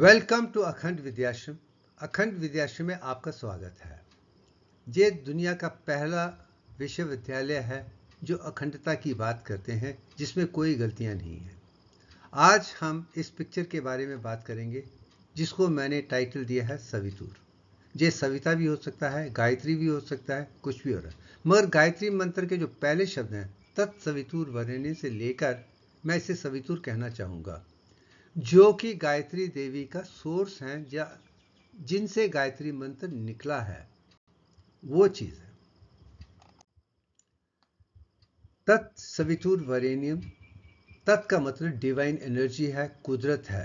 Welcome to अखंड विद्याश्रम अखंड विद्याश्रम में आपका स्वागत है ये दुनिया का पहला विश्वविद्यालय है जो अखंडता की बात करते हैं जिसमें कोई गलतियां नहीं हैं आज हम इस पिक्चर के बारे में बात करेंगे जिसको मैंने टाइटल दिया है सवितूर ये सविता भी हो सकता है गायत्री भी हो सकता है कुछ भी हो रहा है मगर गायत्री मंत्र के जो पहले शब्द हैं तत्सवितूर वर्णने से लेकर मैं इसे सवितूर कहना चाहूँगा जो कि गायत्री देवी का सोर्स है या जिनसे गायत्री मंत्र निकला है वो चीज है तत् सवितुर वरेण्यम तत् का मतलब डिवाइन एनर्जी है कुदरत है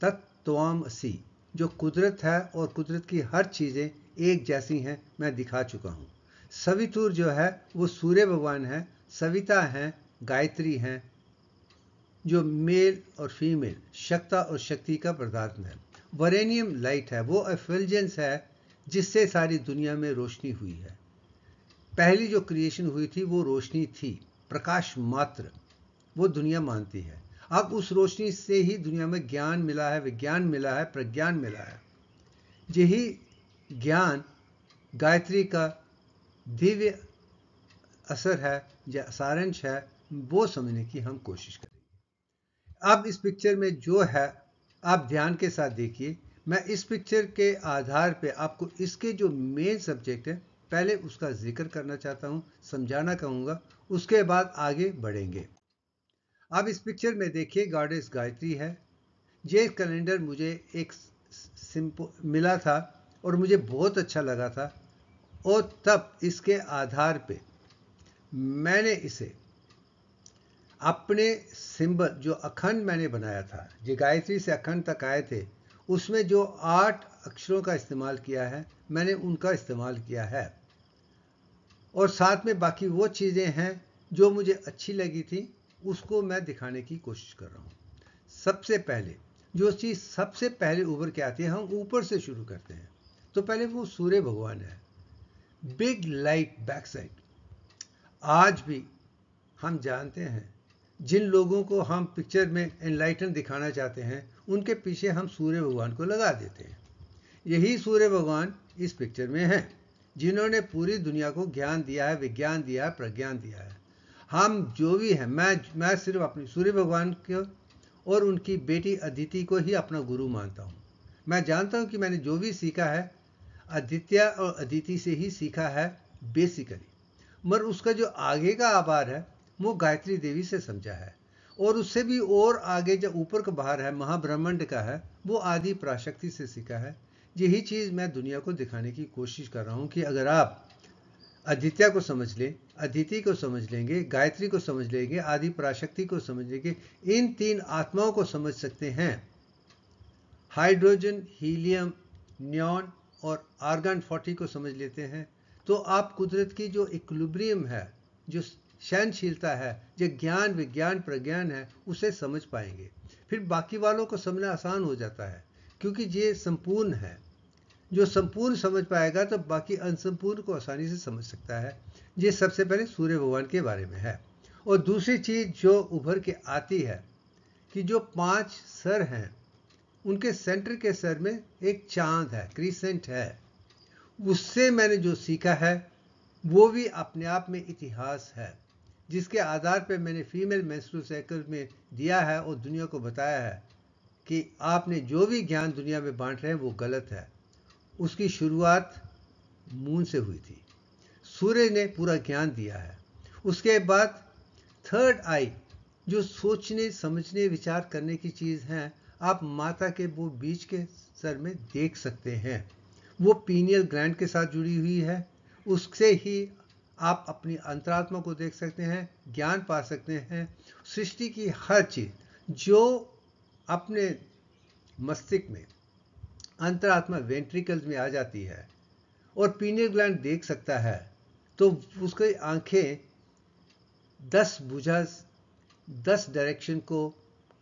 तत् तत्वाम असी जो कुदरत है और कुदरत की हर चीज़ें एक जैसी हैं मैं दिखा चुका हूं सवितुर जो है वो सूर्य भगवान है सविता है गायत्री हैं जो मेल और फीमेल शक्ता और शक्ति का प्रदान है वरेनियम लाइट है वो एफिलजेंस है जिससे सारी दुनिया में रोशनी हुई है पहली जो क्रिएशन हुई थी वो रोशनी थी प्रकाश मात्र वो दुनिया मानती है अब उस रोशनी से ही दुनिया में ज्ञान मिला है विज्ञान मिला है प्रज्ञान मिला है यही ज्ञान गायत्री का दिव्य असर है या सारंश है वो समझने की हम कोशिश करें अब इस पिक्चर में जो है आप ध्यान के साथ देखिए मैं इस पिक्चर के आधार पे आपको इसके जो मेन सब्जेक्ट है पहले उसका जिक्र करना चाहता हूँ समझाना कहूँगा उसके बाद आगे बढ़ेंगे अब इस पिक्चर में देखिए गॉडेस गायत्री है ये कैलेंडर मुझे एक सिंपल मिला था और मुझे बहुत अच्छा लगा था और तब इसके आधार पे मैंने इसे अपने सिंबल जो अखंड मैंने बनाया था जो गायत्री से अखंड तक आए थे उसमें जो आठ अक्षरों का इस्तेमाल किया है मैंने उनका इस्तेमाल किया है और साथ में बाकी वो चीज़ें हैं जो मुझे अच्छी लगी थी उसको मैं दिखाने की कोशिश कर रहा हूँ सबसे पहले जो चीज़ सबसे पहले उभर के आती है हम ऊपर से शुरू करते हैं तो पहले वो सूर्य भगवान है बिग लाइट बैक साइड आज भी हम जानते हैं जिन लोगों को हम पिक्चर में एनलाइटन दिखाना चाहते हैं उनके पीछे हम सूर्य भगवान को लगा देते हैं यही सूर्य भगवान इस पिक्चर में हैं जिन्होंने पूरी दुनिया को ज्ञान दिया है विज्ञान दिया है प्रज्ञान दिया है हम जो भी हैं मैं मैं सिर्फ अपनी सूर्य भगवान को और उनकी बेटी अदिति को ही अपना गुरु मानता हूँ मैं जानता हूँ कि मैंने जो भी सीखा है आदित्य और अदिति से ही सीखा है बेसिकली मगर उसका जो आगे का आभार है वो गायत्री देवी से समझा है और उससे भी और आगे जो ऊपर का बाहर है महाब्रह्मंड का है वो आदि प्राशक्ति से सीखा है यही चीज़ मैं दुनिया को दिखाने की कोशिश कर रहा हूँ कि अगर आप अद्वित्या को समझ लें अदिति को समझ लेंगे गायत्री को समझ लेंगे आदि पराशक्ति को समझ लेंगे इन तीन आत्माओं को समझ सकते हैं हाइड्रोजन हीलियम न्योन और आर्गन फोर्टी को समझ लेते हैं तो आप कुदरत की जो इक्लुब्रियम है जो सहनशीलता है जो ज्ञान विज्ञान प्रज्ञान है उसे समझ पाएंगे फिर बाकी वालों को समझना आसान हो जाता है क्योंकि ये संपूर्ण है जो संपूर्ण समझ पाएगा तो बाकी अनसंपूर्ण को आसानी से समझ सकता है ये सबसे पहले सूर्य भगवान के बारे में है और दूसरी चीज़ जो उभर के आती है कि जो पांच सर हैं उनके सेंटर के सर में एक चांद है क्रीसेंट है उससे मैंने जो सीखा है वो भी अपने आप में इतिहास है जिसके आधार पर मैंने फीमेल मैंसूल साइकिल में दिया है और दुनिया को बताया है कि आपने जो भी ज्ञान दुनिया में बांट रहे हैं वो गलत है उसकी शुरुआत मून से हुई थी सूर्य ने पूरा ज्ञान दिया है उसके बाद थर्ड आई जो सोचने समझने विचार करने की चीज़ हैं आप माता के वो बीज के सर में देख सकते हैं वो पीनियल ग्लैंड के साथ जुड़ी हुई है उससे ही आप अपनी अंतरात्मा को देख सकते हैं ज्ञान पा सकते हैं सृष्टि की हर चीज़ जो अपने मस्तिष्क में अंतरात्मा वेंट्रिकल्स में आ जाती है और पीने ग्लैंड देख सकता है तो उसकी आंखें दस बुझा दस डायरेक्शन को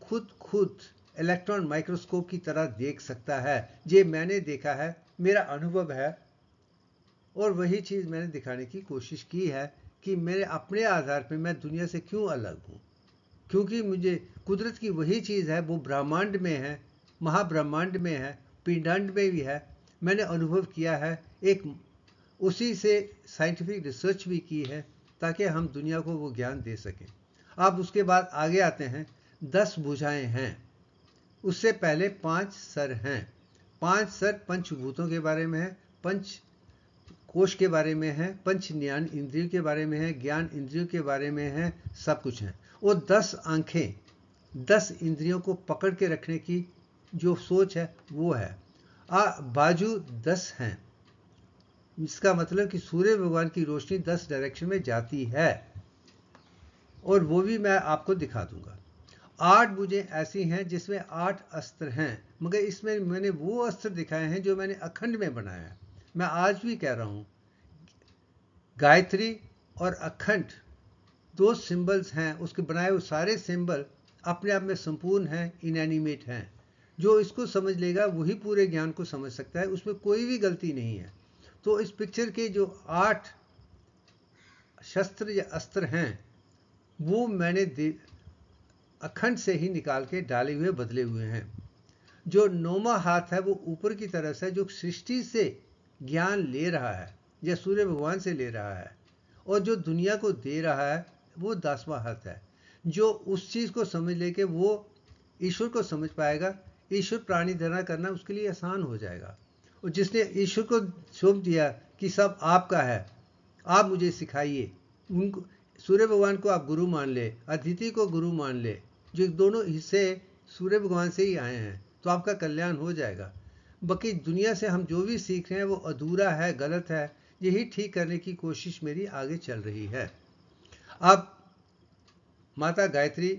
खुद खुद इलेक्ट्रॉन माइक्रोस्कोप की तरह देख सकता है ये मैंने देखा है मेरा अनुभव है और वही चीज़ मैंने दिखाने की कोशिश की है कि मेरे अपने आधार पे मैं दुनिया से क्यों अलग हूँ क्योंकि मुझे कुदरत की वही चीज़ है वो ब्रह्मांड में है महाब्रह्मांड में है पिंडांड में भी है मैंने अनुभव किया है एक उसी से साइंटिफिक रिसर्च भी की है ताकि हम दुनिया को वो ज्ञान दे सकें आप उसके बाद आगे आते हैं दस भुजाएं हैं उससे पहले पांच सर हैं पांच सर पंचभूतों के बारे में है पंच कोश के बारे में है पंच ज्ञान इंद्रियों के बारे में है ज्ञान इंद्रियों के बारे में है सब कुछ है वो दस आंखें दस इंद्रियों को पकड़ के रखने की जो सोच है वो है आ बाजू दस हैं इसका मतलब कि सूर्य भगवान की रोशनी दस डायरेक्शन में जाती है और वो भी मैं आपको दिखा दूंगा आठ बुझे ऐसी हैं जिसमें आठ अस्त्र हैं मगर इसमें मैंने वो अस्त्र दिखाए हैं जो मैंने अखंड में बनाया है मैं आज भी कह रहा हूँ गायत्री और अखंड दो सिंबल्स हैं उसके बनाए हुए सारे सिंबल अपने आप में संपूर्ण हैं इनएनिमेट हैं जो इसको समझ लेगा वही पूरे ज्ञान को समझ सकता है उसमें कोई भी गलती नहीं है तो इस पिक्चर के जो आठ शस्त्र या अस्त्र हैं वो मैंने अखंड से ही निकाल के डाले हुए बदले हुए हैं जो नोमा हाथ है वो ऊपर की तरफ है जो सृष्टि से ज्ञान ले रहा है या सूर्य भगवान से ले रहा है और जो दुनिया को दे रहा है वो दसवा हथ है जो उस चीज़ को समझ लेके वो ईश्वर को समझ पाएगा ईश्वर प्राणी धरना करना उसके लिए आसान हो जाएगा और जिसने ईश्वर को सौंप दिया कि सब आपका है आप मुझे सिखाइए उनको सूर्य भगवान को आप गुरु मान ले अतिथि को गुरु मान ले जो दोनों हिस्से सूर्य भगवान से ही आए हैं तो आपका कल्याण हो जाएगा बाकी दुनिया से हम जो भी सीख रहे हैं वो अधूरा है गलत है यही ठीक करने की कोशिश मेरी आगे चल रही है अब माता गायत्री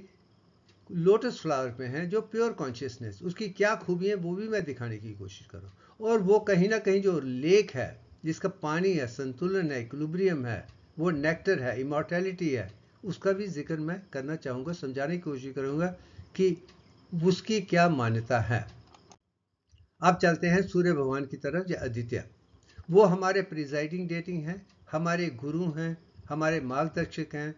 लोटस फ्लावर पे हैं जो प्योर कॉन्शियसनेस उसकी क्या खूबी है वो भी मैं दिखाने की कोशिश करूँ और वो कहीं ना कहीं जो लेक है जिसका पानी है संतुलन है इक्लुब्रियम है वो नेक्टर है इमोर्टैलिटी है उसका भी जिक्र मैं करना चाहूँगा समझाने की कोशिश करूँगा कि उसकी क्या मान्यता है अब चलते हैं सूर्य भगवान की तरफ जो आदित्य वो हमारे प्रिजाइडिंग डेटिंग हैं हमारे गुरु हैं हमारे मार्गदर्शक हैं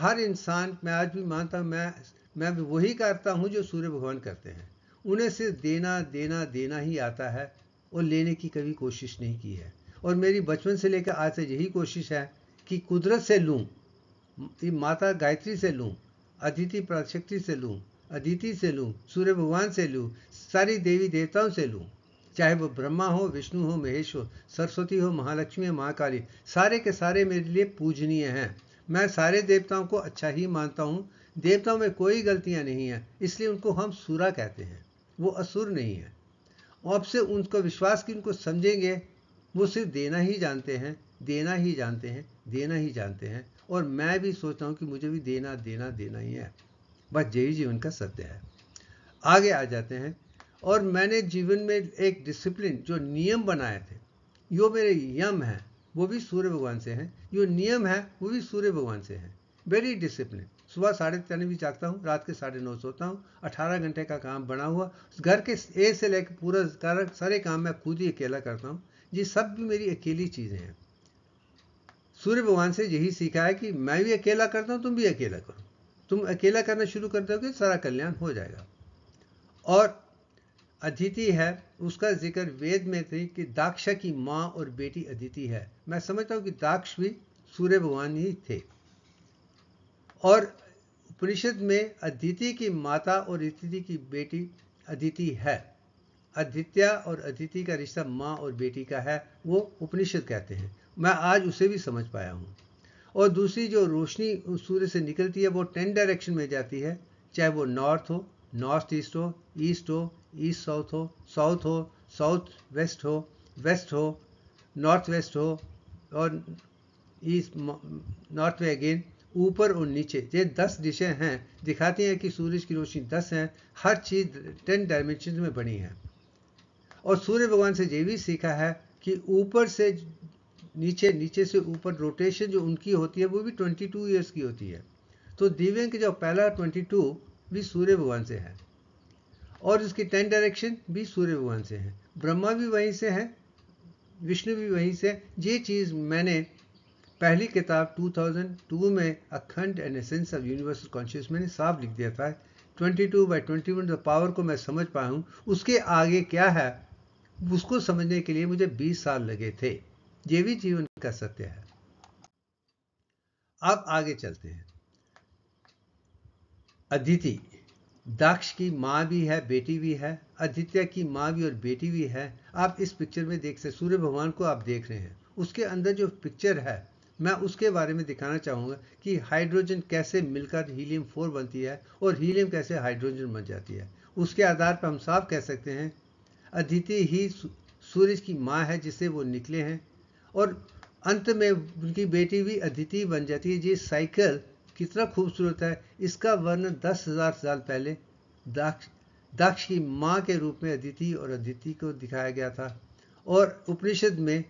हर इंसान मैं आज भी मानता हूँ मैं मैं भी वही करता हूँ जो सूर्य भगवान करते हैं उन्हें सिर्फ देना देना देना ही आता है और लेने की कभी कोशिश नहीं की है और मेरी बचपन से लेकर आज से यही कोशिश है कि कुदरत से लूँ माता गायत्री से लूँ अदिति प्राशक्ति से लूँ अदिति से लूँ सूर्य भगवान से लूँ सारी देवी देवताओं से लूँ चाहे वो ब्रह्मा हो विष्णु हो महेश हो सरस्वती हो महालक्ष्मी हो महाकाली सारे के सारे मेरे लिए पूजनीय हैं मैं सारे देवताओं को अच्छा ही मानता हूँ देवताओं में कोई गलतियाँ नहीं हैं इसलिए उनको हम सूरा कहते हैं वो असुर नहीं है अब से उनको विश्वास कि उनको समझेंगे वो सिर्फ देना ही जानते हैं देना ही जानते हैं देना ही जानते हैं और मैं भी सोचता हूँ कि मुझे भी देना देना देना ही है बस यही जीवन का सत्य है आगे आ जाते हैं और मैंने जीवन में एक डिसिप्लिन जो नियम बनाए थे यो मेरे यम है वो भी सूर्य भगवान से हैं जो नियम है वो भी सूर्य भगवान से हैं वेरी डिसिप्लिन सुबह साढ़े तीन भी जागता हूँ रात के साढ़े नौ सोता हूँ अठारह घंटे का काम बना हुआ घर के ए से लेकर पूरा सारे काम मैं खुद ही अकेला करता हूँ ये सब भी मेरी अकेली चीज़ें हैं सूर्य भगवान से यही सीखा है कि मैं भी अकेला करता हूँ तुम भी अकेला करो तुम अकेला करना शुरू कर दोगे सारा कल्याण हो जाएगा और अदिति है उसका जिक्र वेद में थी कि दाक्षा की माँ और बेटी अदिति है मैं समझता हूँ कि दाक्ष भी सूर्य भगवान ही थे और उपनिषद में अदिति की माता और अदिति की बेटी अदिति है अदित्या और अदिति का रिश्ता माँ और बेटी का है वो उपनिषद कहते हैं मैं आज उसे भी समझ पाया हूँ और दूसरी जो रोशनी सूर्य से निकलती है वो टेन डायरेक्शन में जाती है चाहे वो नॉर्थ हो नॉर्थ ईस्ट हो ईस्ट हो ईस्ट साउथ हो साउथ हो साउथ वेस्ट हो वेस्ट हो नॉर्थ वेस्ट हो और ईस्ट नॉर्थ में अगेन ऊपर और नीचे ये दस दिशें हैं दिखाती हैं कि सूरज की रोशनी दस हैं हर चीज़ टेन डायमेंशन में बनी है और सूर्य भगवान से ये भी सीखा है कि ऊपर से नीचे नीचे से ऊपर रोटेशन जो उनकी होती है वो भी 22 इयर्स की होती है तो दिव्यंग जो पहला 22 भी सूर्य भगवान से है और उसकी टेन डायरेक्शन भी सूर्य भगवान से है ब्रह्मा भी वहीं से है विष्णु भी वहीं से ये चीज़ मैंने पहली किताब 2002 में अखंड and essence of universal conscious मैंने साफ लिख दिया था 22 बाई 21 पावर को मैं समझ पाया हूँ उसके आगे क्या है उसको समझने के लिए मुझे 20 साल लगे थे ये भी जीवन का सत्य है अब आगे चलते हैं अदिति दक्ष की माँ भी है बेटी भी है आदित्य की माँ भी और बेटी भी है आप इस पिक्चर में देख सकते सूर्य भगवान को आप देख रहे हैं उसके अंदर जो पिक्चर है मैं उसके बारे में दिखाना चाहूँगा कि हाइड्रोजन कैसे मिलकर हीलियम फोर बनती है और हीलियम कैसे हाइड्रोजन बन जाती है उसके आधार पर हम साफ कह सकते हैं अदिति ही सूरज की माँ है जिससे वो निकले हैं और अंत में उनकी बेटी भी अदिति बन जाती है ये साइकिल कितना खूबसूरत है इसका वर्णन दस हजार साल पहले दाक्ष दक्ष की माँ के रूप में अदिति और अदिति को दिखाया गया था और उपनिषद में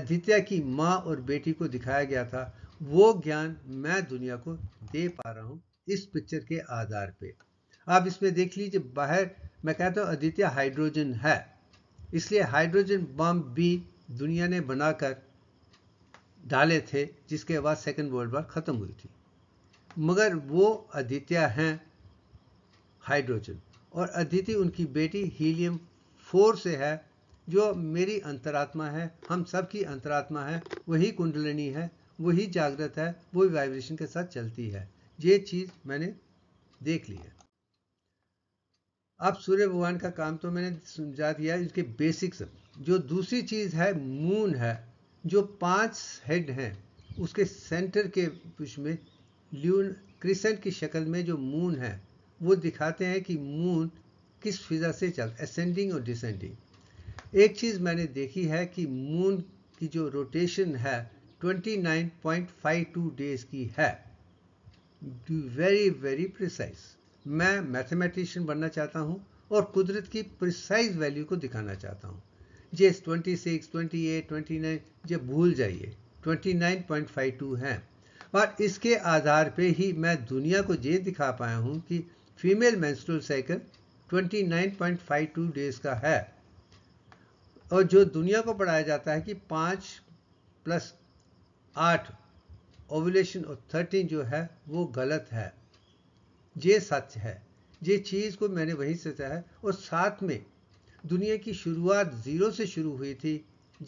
अदित्य की माँ और बेटी को दिखाया गया था वो ज्ञान मैं दुनिया को दे पा रहा हूँ इस पिक्चर के आधार पे आप इसमें देख लीजिए बाहर मैं कहता हूँ अदित्य हाइड्रोजन है इसलिए हाइड्रोजन बम भी दुनिया ने बनाकर डाले थे जिसके बाद सेकेंड वर्ल्ड वार ख़त्म हुई थी मगर वो अद्वितीय हैं हाइड्रोजन और अदिति उनकी बेटी हीलियम फोर से है जो मेरी अंतरात्मा है हम सब की अंतरात्मा है वही कुंडलिनी है वही जागृत है वही वाइब्रेशन के साथ चलती है ये चीज़ मैंने देख ली है अब सूर्य भगवान का काम तो मैंने समझा दिया इसके बेसिक्स जो दूसरी चीज़ है मून है जो पांच हेड हैं उसके सेंटर के बीच में ल्यून क्रिसन की शक्ल में जो मून है वो दिखाते हैं कि मून किस फिज़ा से चल असेंडिंग और डिसेंडिंग एक चीज़ मैंने देखी है कि मून की जो रोटेशन है 29.52 डेज की है वेरी वेरी प्रिसाइज मैं मैथमेटिशियन बनना चाहता हूँ और कुदरत की प्रिसाइज वैल्यू को दिखाना चाहता हूँ J twenty six twenty eight twenty nine जब भूल जाइए twenty nine point five two हैं और इसके आधार पे ही मैं दुनिया को ये दिखा पाया हूँ कि फीमेल मेंस्ट्रुअल साइकिल 29.52 डेज का है और जो दुनिया को पढ़ाया जाता है कि पाँच प्लस आठ ओवुलेशन और थर्टीन जो है वो गलत है ये सच है ये चीज़ को मैंने वहीं से है और साथ में दुनिया की शुरुआत ज़ीरो से शुरू हुई थी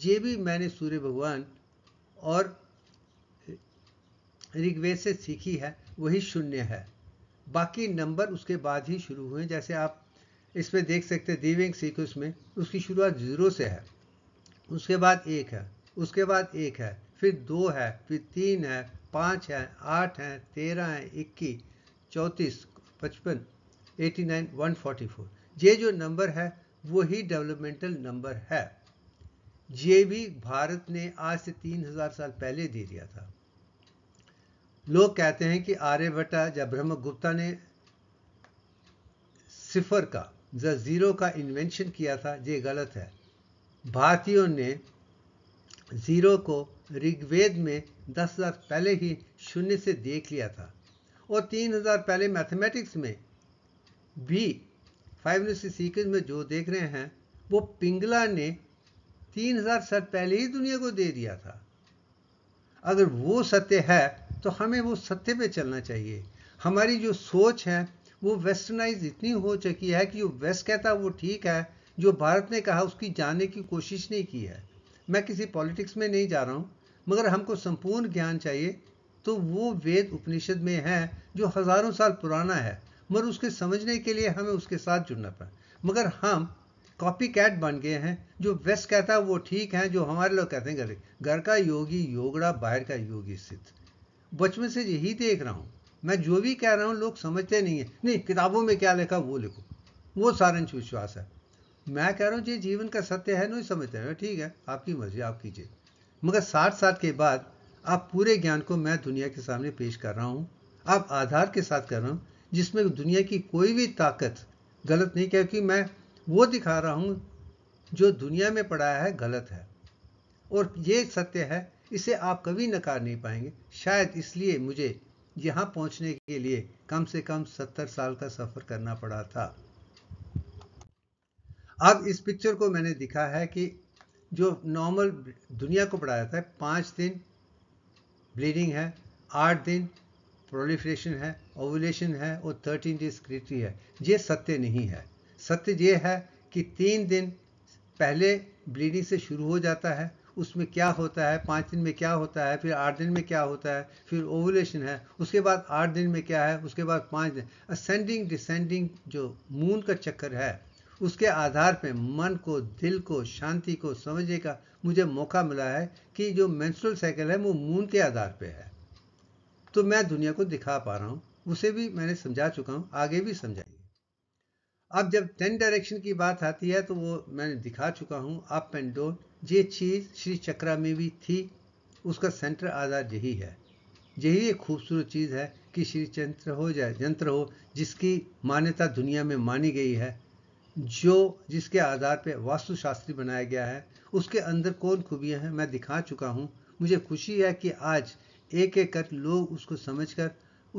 ये भी मैंने सूर्य भगवान और ऋग्वेद से सीखी है वही शून्य है बाकी नंबर उसके बाद ही शुरू हुए जैसे आप इसमें देख सकते हैं दिव्यंग सीक्वेंस में उसकी शुरुआत जीरो से है उसके बाद एक है उसके बाद एक है फिर दो है फिर तीन है पाँच है आठ है तेरह है इक्कीस चौंतीस पचपन eighty nine one forty four ये जो नंबर है वही डेवलपमेंटल नंबर है ये भी भारत ने आज से तीन हजार साल पहले दे दिया था लोग कहते हैं कि आर्यभट्ट या गुप्ता ने सिफर का या ज़ीरो का इन्वेंशन किया था ये गलत है भारतीयों ने ज़ीरो को ऋग्वेद में दस हज़ार पहले ही शून्य से देख लिया था और तीन हज़ार पहले मैथमेटिक्स में भी फाइव सीक्वेंस में जो देख रहे हैं वो पिंगला ने तीन हज़ार साल पहले ही दुनिया को दे दिया था अगर वो सत्य है तो हमें वो सत्य पे चलना चाहिए हमारी जो सोच है वो वेस्टर्नाइज इतनी हो चुकी है कि जो वेस्ट कहता है वो ठीक है जो भारत ने कहा उसकी जानने की कोशिश नहीं की है मैं किसी पॉलिटिक्स में नहीं जा रहा हूँ मगर हमको संपूर्ण ज्ञान चाहिए तो वो वेद उपनिषद में है जो हज़ारों साल पुराना है मगर उसके समझने के लिए हमें उसके साथ जुड़ना पड़ा मगर हम कॉपी कैट बन गए हैं जो वेस्ट कहता है वो ठीक है जो हमारे लोग कहते हैं घर घर का योगी योगड़ा बाहर का योगी सिद्ध बचपन से यही देख रहा हूँ मैं जो भी कह रहा हूँ लोग समझते नहीं है नहीं किताबों में क्या लिखा वो लिखो वो सारंश विश्वास है मैं कह रहा हूँ ये जीवन का सत्य है नहीं समझते हैं ठीक है आपकी मर्जी आप कीजिए मगर साठ साल के बाद आप पूरे ज्ञान को मैं दुनिया के सामने पेश कर रहा हूँ आप आधार के साथ कर रहा हूँ जिसमें दुनिया की कोई भी ताकत गलत नहीं क्योंकि मैं वो दिखा रहा हूँ जो दुनिया में पढ़ाया है गलत है और ये सत्य है इसे आप कभी नकार नहीं पाएंगे शायद इसलिए मुझे यहाँ पहुँचने के लिए कम से कम सत्तर साल का सफ़र करना पड़ा था अब इस पिक्चर को मैंने दिखा है कि जो नॉर्मल दुनिया को पढ़ाया था पाँच दिन ब्लीडिंग है आठ दिन प्रोलिफ्रेशन है ओवुलेशन है और थर्टीन डेज क्रिटी है ये सत्य नहीं है सत्य ये है कि तीन दिन पहले ब्लीडिंग से शुरू हो जाता है उसमें क्या होता है पाँच दिन में क्या होता है फिर आठ दिन में क्या होता है फिर ओवुलेशन है उसके बाद आठ दिन में क्या है उसके बाद पाँच दिन असेंडिंग डिसेंडिंग जो मून का चक्कर है उसके आधार पे मन को दिल को शांति को समझने का मुझे मौका मिला है कि जो मेंस्ट्रुअल साइकिल है वो मून के आधार पे है तो मैं दुनिया को दिखा पा रहा हूँ उसे भी मैंने समझा चुका हूँ आगे भी समझाएंगे अब जब टेन डायरेक्शन की बात आती है तो वो मैंने दिखा चुका हूँ अप एंड डाउन ये चीज़ श्री चक्रा में भी थी उसका सेंटर आधार यही है यही एक खूबसूरत चीज़ है कि श्री चंत्र हो जाए यंत्र हो जिसकी मान्यता दुनिया में मानी गई है जो जिसके आधार पर वास्तुशास्त्री बनाया गया है उसके अंदर कौन खूबियाँ हैं मैं दिखा चुका हूँ मुझे खुशी है कि आज एक एक कर लोग उसको समझकर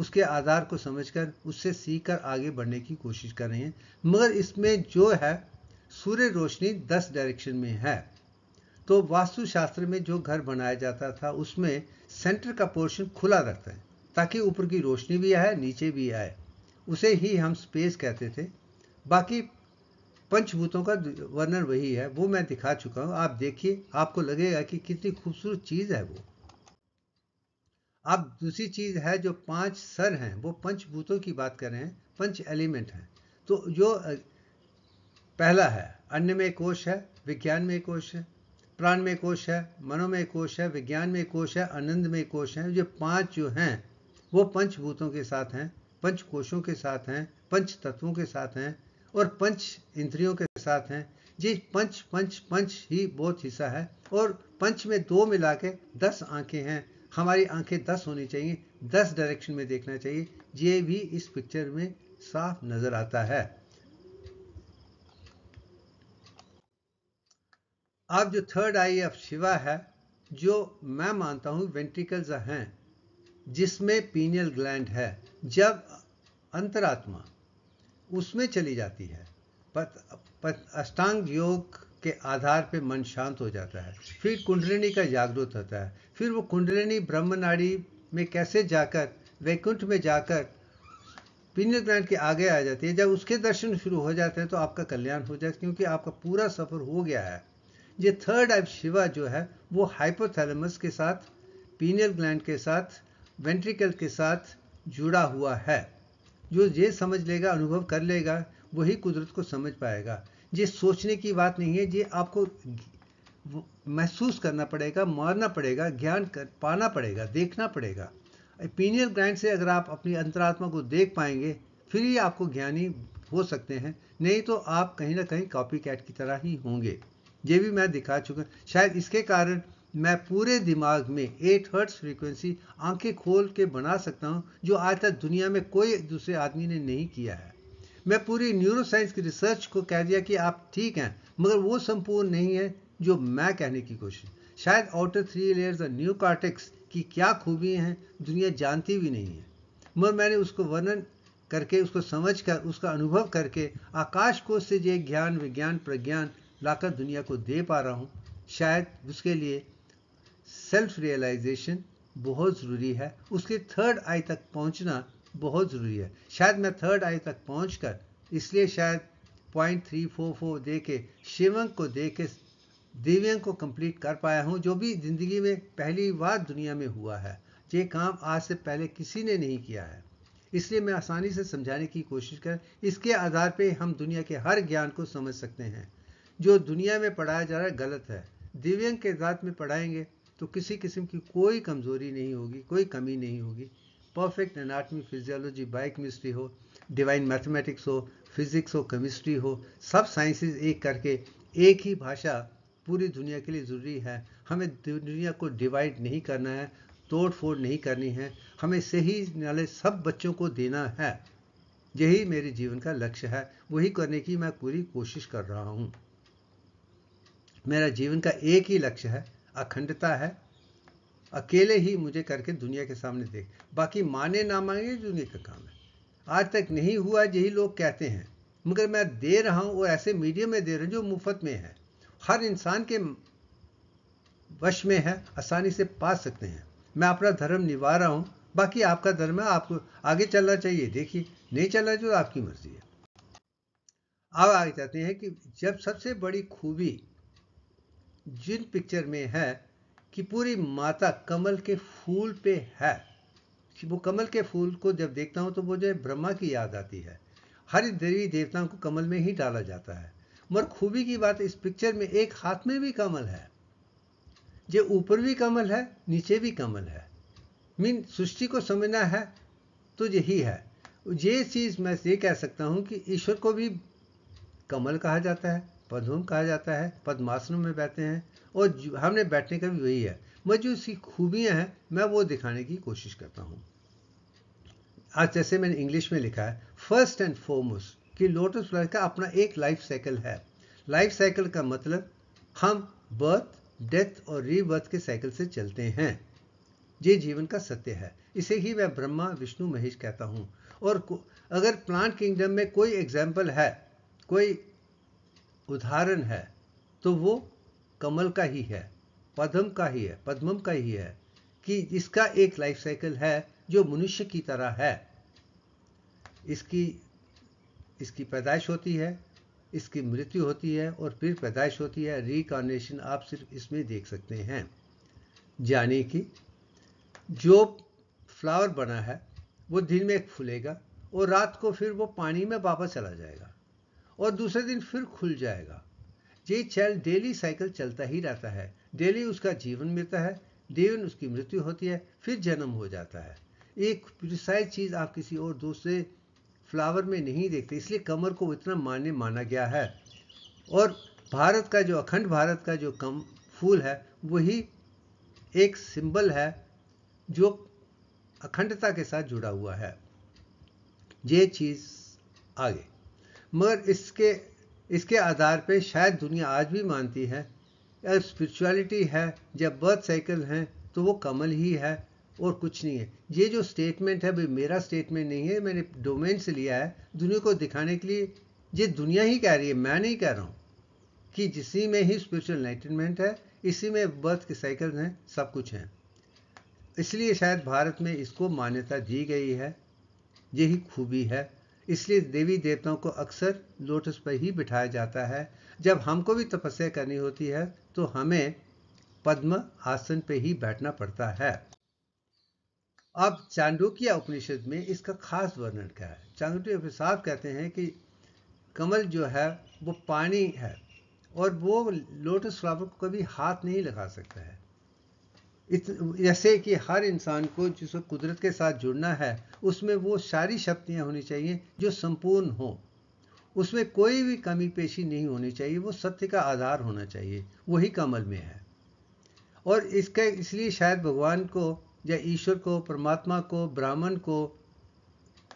उसके आधार को समझकर उससे सीख कर आगे बढ़ने की कोशिश कर रहे हैं मगर इसमें जो है सूर्य रोशनी दस डायरेक्शन में है तो वास्तुशास्त्र में जो घर बनाया जाता था उसमें सेंटर का पोर्शन खुला रहता है ताकि ऊपर की रोशनी भी आए नीचे भी आए उसे ही हम स्पेस कहते थे बाकी पंचभूतों का वर्णन वही है वो मैं दिखा चुका हूँ आप देखिए आपको लगेगा कि कितनी खूबसूरत चीज़ है वो अब दूसरी चीज़ है जो पांच सर हैं वो पंचभूतों की बात कर रहे हैं पंच एलिमेंट हैं तो जो पहला है अन्य में कोश है विज्ञान में कोश है प्राण में कोश है मनोमय कोश है विज्ञान में कोश है आनंद में कोश है ये पांच जो हैं वो पंचभूतों के साथ हैं पंच कोशों के साथ हैं पंच तत्वों के साथ हैं और पंच इंद्रियों के साथ हैं जी पंच पंच पंच ही बहुत हिस्सा है और पंच में दो मिला के दस आंखें हैं हमारी आंखें दस होनी चाहिए दस डायरेक्शन में देखना चाहिए ये भी इस पिक्चर में साफ नज़र आता है अब जो थर्ड आई ऑफ शिवा है जो मैं मानता हूँ वेंट्रिकल्स हैं जिसमें पीनियल ग्लैंड है जब अंतरात्मा उसमें चली जाती है पत, पत, अष्टांग योग के आधार पे मन शांत हो जाता है फिर कुंडलिनी का जागरूक होता है फिर वो कुंडलिनी ब्रह्मनाड़ी में कैसे जाकर वैकुंठ में जाकर पीनियल ग्लैंड के आगे आ जाती है जब उसके दर्शन शुरू हो जाते हैं तो आपका कल्याण हो जाता है क्योंकि आपका पूरा सफ़र हो गया है ये थर्ड आई शिवा जो है वो हाइपोथैलेमस के साथ पीनियल ग्लैंड के साथ वेंट्रिकल के साथ जुड़ा हुआ है जो ये समझ लेगा अनुभव कर लेगा वही कुदरत को समझ पाएगा ये सोचने की बात नहीं है ये आपको महसूस करना पड़ेगा मारना पड़ेगा ज्ञान कर पाना पड़ेगा देखना पड़ेगा पीनियल ग्लैंड से अगर आप अपनी अंतरात्मा को देख पाएंगे फिर ही आपको ज्ञानी हो सकते हैं नहीं तो आप कहीं ना कहीं कॉपी कैट की तरह ही होंगे ये भी मैं दिखा चुका शायद इसके कारण मैं पूरे दिमाग में एट हर्ट्स फ्रीक्वेंसी आंखें खोल के बना सकता हूँ जो आज तक दुनिया में कोई दूसरे आदमी ने नहीं किया है मैं पूरी न्यूरोसाइंस की रिसर्च को कह दिया कि आप ठीक हैं मगर वो संपूर्ण नहीं है जो मैं कहने की कोशिश शायद आउटर थ्री लेयर्स और न्यू कार्टिक्स की क्या खूबी हैं दुनिया जानती भी नहीं है मगर मैंने उसको वर्णन करके उसको समझ कर उसका अनुभव करके आकाश कोष से जो ज्ञान विज्ञान प्रज्ञान लाकर दुनिया को दे पा रहा हूँ शायद उसके लिए सेल्फ रियलाइजेशन बहुत ज़रूरी है उसके थर्ड आई तक पहुँचना बहुत ज़रूरी है शायद मैं थर्ड आई तक पहुँच कर इसलिए शायद पॉइंट थ्री फोर फोर दे के शिवंग को दे के दिव्यंग को कंप्लीट कर पाया हूँ जो भी ज़िंदगी में पहली बार दुनिया में हुआ है ये काम आज से पहले किसी ने नहीं किया है इसलिए मैं आसानी से समझाने की कोशिश कर इसके आधार पर हम दुनिया के हर ज्ञान को समझ सकते हैं जो दुनिया में पढ़ाया जा रहा है गलत है दिव्यंग के जात में पढ़ाएंगे तो किसी किस्म की कोई कमज़ोरी नहीं होगी कोई कमी नहीं होगी परफेक्ट एनाटमी फिजियोलॉजी बायोकेमिस्ट्री हो डिवाइन मैथमेटिक्स हो फिज़िक्स हो केमिस्ट्री हो सब साइंसेज एक करके एक ही भाषा पूरी दुनिया के लिए ज़रूरी है हमें दुनिया को डिवाइड नहीं करना है तोड़ फोड़ नहीं करनी है हमें सही नॉलेज सब बच्चों को देना है यही मेरे जीवन का लक्ष्य है वही करने की मैं पूरी कोशिश कर रहा हूँ मेरा जीवन का एक ही लक्ष्य है अखंडता है अकेले ही मुझे करके दुनिया के सामने देख बाकी माने ना मांगे दुनिया का काम है आज तक नहीं हुआ यही लोग कहते हैं मगर मैं दे रहा हूँ वो ऐसे मीडियम में दे रहा हूँ जो मुफ्त में है हर इंसान के वश में है आसानी से पा सकते हैं मैं अपना धर्म निभा रहा हूँ बाकी आपका धर्म है आपको आगे चलना चाहिए देखिए नहीं चलना जो आपकी मर्जी है अब आगे चाहते हैं कि जब सबसे बड़ी खूबी जिन पिक्चर में है कि पूरी माता कमल के फूल पे है वो कमल के फूल को जब देखता हूँ तो मुझे ब्रह्मा की याद आती है हर देवी देवताओं को कमल में ही डाला जाता है मगर खूबी की बात इस पिक्चर में एक हाथ में भी कमल है जो ऊपर भी कमल है नीचे भी कमल है मीन सृष्टि को समझना है तो यही है ये चीज़ मैं ये कह सकता हूँ कि ईश्वर को भी कमल कहा जाता है पदम कहा जाता है पद्मासनों में बैठते हैं और हमने बैठने का भी वही है मैं जो इसकी खूबियाँ हैं मैं वो दिखाने की कोशिश करता हूँ आज जैसे मैंने इंग्लिश में लिखा है फर्स्ट एंड फॉरमोस्ट कि लोटस फ्लावर का अपना एक लाइफ साइकिल है लाइफ साइकिल का मतलब हम बर्थ डेथ और रीबर्थ के साइकिल से चलते हैं ये जीवन का सत्य है इसे ही मैं ब्रह्मा विष्णु महेश कहता हूँ और अगर प्लांट किंगडम में कोई एग्जाम्पल है कोई उदाहरण है तो वो कमल का ही है पद्म का ही है पद्मम का ही है कि इसका एक लाइफ साइकिल है जो मनुष्य की तरह है इसकी इसकी पैदाइश होती है इसकी मृत्यु होती है और फिर पैदाइश होती है रिकॉर्नेशन आप सिर्फ इसमें देख सकते हैं जाने कि जो फ्लावर बना है वो दिन में फूलेगा और रात को फिर वो पानी में वापस चला जाएगा और दूसरे दिन फिर खुल जाएगा ये चैल डेली साइकिल चलता ही रहता है डेली उसका जीवन मिलता है देवन उसकी मृत्यु होती है फिर जन्म हो जाता है एक प्रिसाइज चीज़ आप किसी और दूसरे फ्लावर में नहीं देखते इसलिए कमर को इतना मान्य माना गया है और भारत का जो अखंड भारत का जो कम फूल है वही एक सिंबल है जो अखंडता के साथ जुड़ा हुआ है ये चीज़ आगे मगर इसके इसके आधार पे शायद दुनिया आज भी मानती है अगर स्पिरिचुअलिटी है जब बर्थ साइकिल हैं तो वो कमल ही है और कुछ नहीं है ये जो स्टेटमेंट है भाई मेरा स्टेटमेंट नहीं है मैंने डोमेन से लिया है दुनिया को दिखाने के लिए ये दुनिया ही कह रही है मैं नहीं कह रहा हूँ कि जिसी में ही स्पिरिचुअल एनलाइटनमेंट है इसी में बर्थ के साइकिल हैं सब कुछ हैं इसलिए शायद भारत में इसको मान्यता दी गई है यही खूबी है इसलिए देवी देवताओं को अक्सर लोटस पर ही बिठाया जाता है जब हमको भी तपस्या करनी होती है तो हमें पद्म आसन पे ही बैठना पड़ता है अब चांडोक्य उपनिषद में इसका खास वर्णन क्या है चांडोक्य साहब कहते हैं कि कमल जो है वो पानी है और वो लोटस फ्लावर को कभी हाथ नहीं लगा सकता है इत, जैसे कि हर इंसान को जिसको कुदरत के साथ जुड़ना है उसमें वो सारी शक्तियाँ होनी चाहिए जो संपूर्ण हो उसमें कोई भी कमी पेशी नहीं होनी चाहिए वो सत्य का आधार होना चाहिए वही कमल में है और इसके इसलिए शायद भगवान को या ईश्वर को परमात्मा को ब्राह्मण को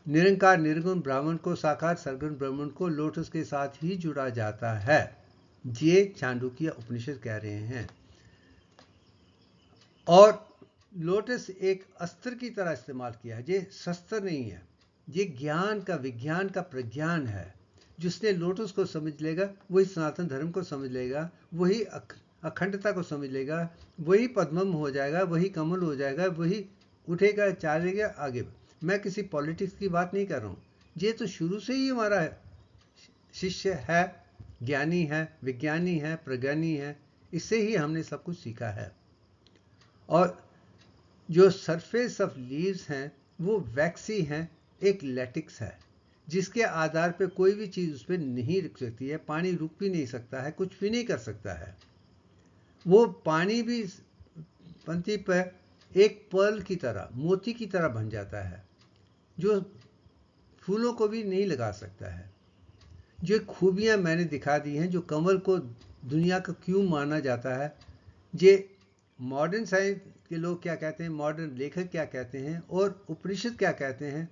निरंकार निर्गुण ब्राह्मण को साकार सरगुण ब्राह्मण को लोटस के साथ ही जुड़ा जाता है ये चांडुकिया उपनिषद कह रहे हैं और लोटस एक अस्त्र की तरह इस्तेमाल किया है ये शस्त्र नहीं है ये ज्ञान का विज्ञान का प्रज्ञान है जिसने लोटस को समझ लेगा वही सनातन धर्म को समझ लेगा वही अख, अखंडता को समझ लेगा वही पद्मम हो जाएगा वही कमल हो जाएगा वही उठेगा चालेगा आगे मैं किसी पॉलिटिक्स की बात नहीं कर रहा हूँ ये तो शुरू से ही हमारा शिष्य है ज्ञानी है विज्ञानी है प्रज्ञानी है इससे ही हमने सब कुछ सीखा है और जो सरफेस ऑफ लीव्स हैं वो वैक्सी हैं एक लेटिक्स है जिसके आधार पे कोई भी चीज़ उस पर नहीं रुक सकती है पानी रुक भी नहीं सकता है कुछ भी नहीं कर सकता है वो पानी भी पंथी पर एक पर्ल की तरह मोती की तरह बन जाता है जो फूलों को भी नहीं लगा सकता है जो खूबियाँ मैंने दिखा दी हैं जो कमल को दुनिया का क्यों माना जाता है ये मॉडर्न साइंस के लोग क्या कहते हैं मॉडर्न लेखक क्या कहते हैं और उपनिषद क्या कहते हैं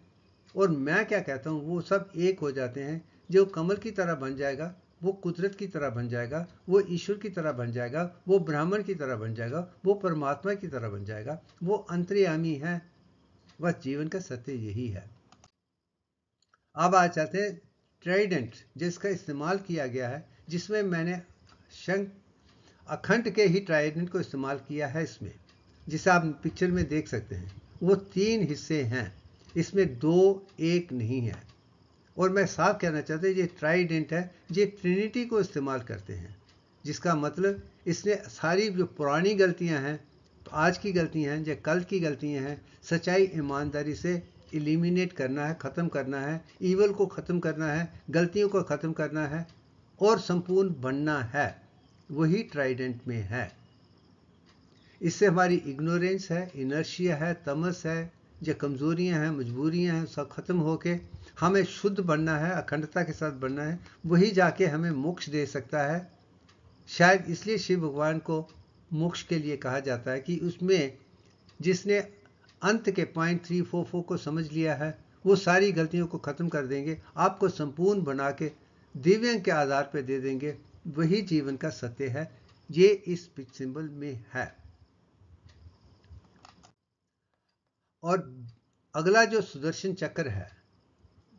और मैं क्या कहता हूँ वो सब एक हो जाते हैं जो कमल की तरह बन जाएगा वो कुदरत की तरह बन जाएगा वो ईश्वर की तरह बन जाएगा वो ब्राह्मण की तरह बन जाएगा वो परमात्मा की तरह बन जाएगा वो अंतर्यामी है बस जीवन का सत्य यही है अब आ जाते हैं ट्राइडेंट जिसका इस्तेमाल किया गया है जिसमें मैंने शंख अखंड के ही ट्राइडेंट को इस्तेमाल किया है इसमें जिसे आप पिक्चर में देख सकते हैं वो तीन हिस्से हैं इसमें दो एक नहीं है और मैं साफ कहना चाहता हूँ ये ट्राइडेंट है ये ट्रिनिटी को इस्तेमाल करते हैं जिसका मतलब इसने सारी जो पुरानी गलतियाँ हैं तो आज की गलतियाँ हैं या कल की गलतियाँ हैं सच्चाई ईमानदारी से एलिमिनेट करना है ख़त्म करना है ईवल को ख़त्म करना है गलतियों को ख़त्म करना है और संपूर्ण बनना है वही ट्राइडेंट में है इससे हमारी इग्नोरेंस है इनर्शिया है तमस है जो कमज़ोरियां हैं मजबूरियां हैं सब खत्म होके हमें शुद्ध बनना है अखंडता के साथ बनना है वही जाके हमें मोक्ष दे सकता है शायद इसलिए शिव भगवान को मोक्ष के लिए कहा जाता है कि उसमें जिसने अंत के पॉइंट थ्री फोर फोर को समझ लिया है वो सारी गलतियों को ख़त्म कर देंगे आपको संपूर्ण बना के दिव्यांग के आधार पर दे देंगे वही जीवन का सत्य है ये इस पिच सिंबल में है और अगला जो सुदर्शन चक्र है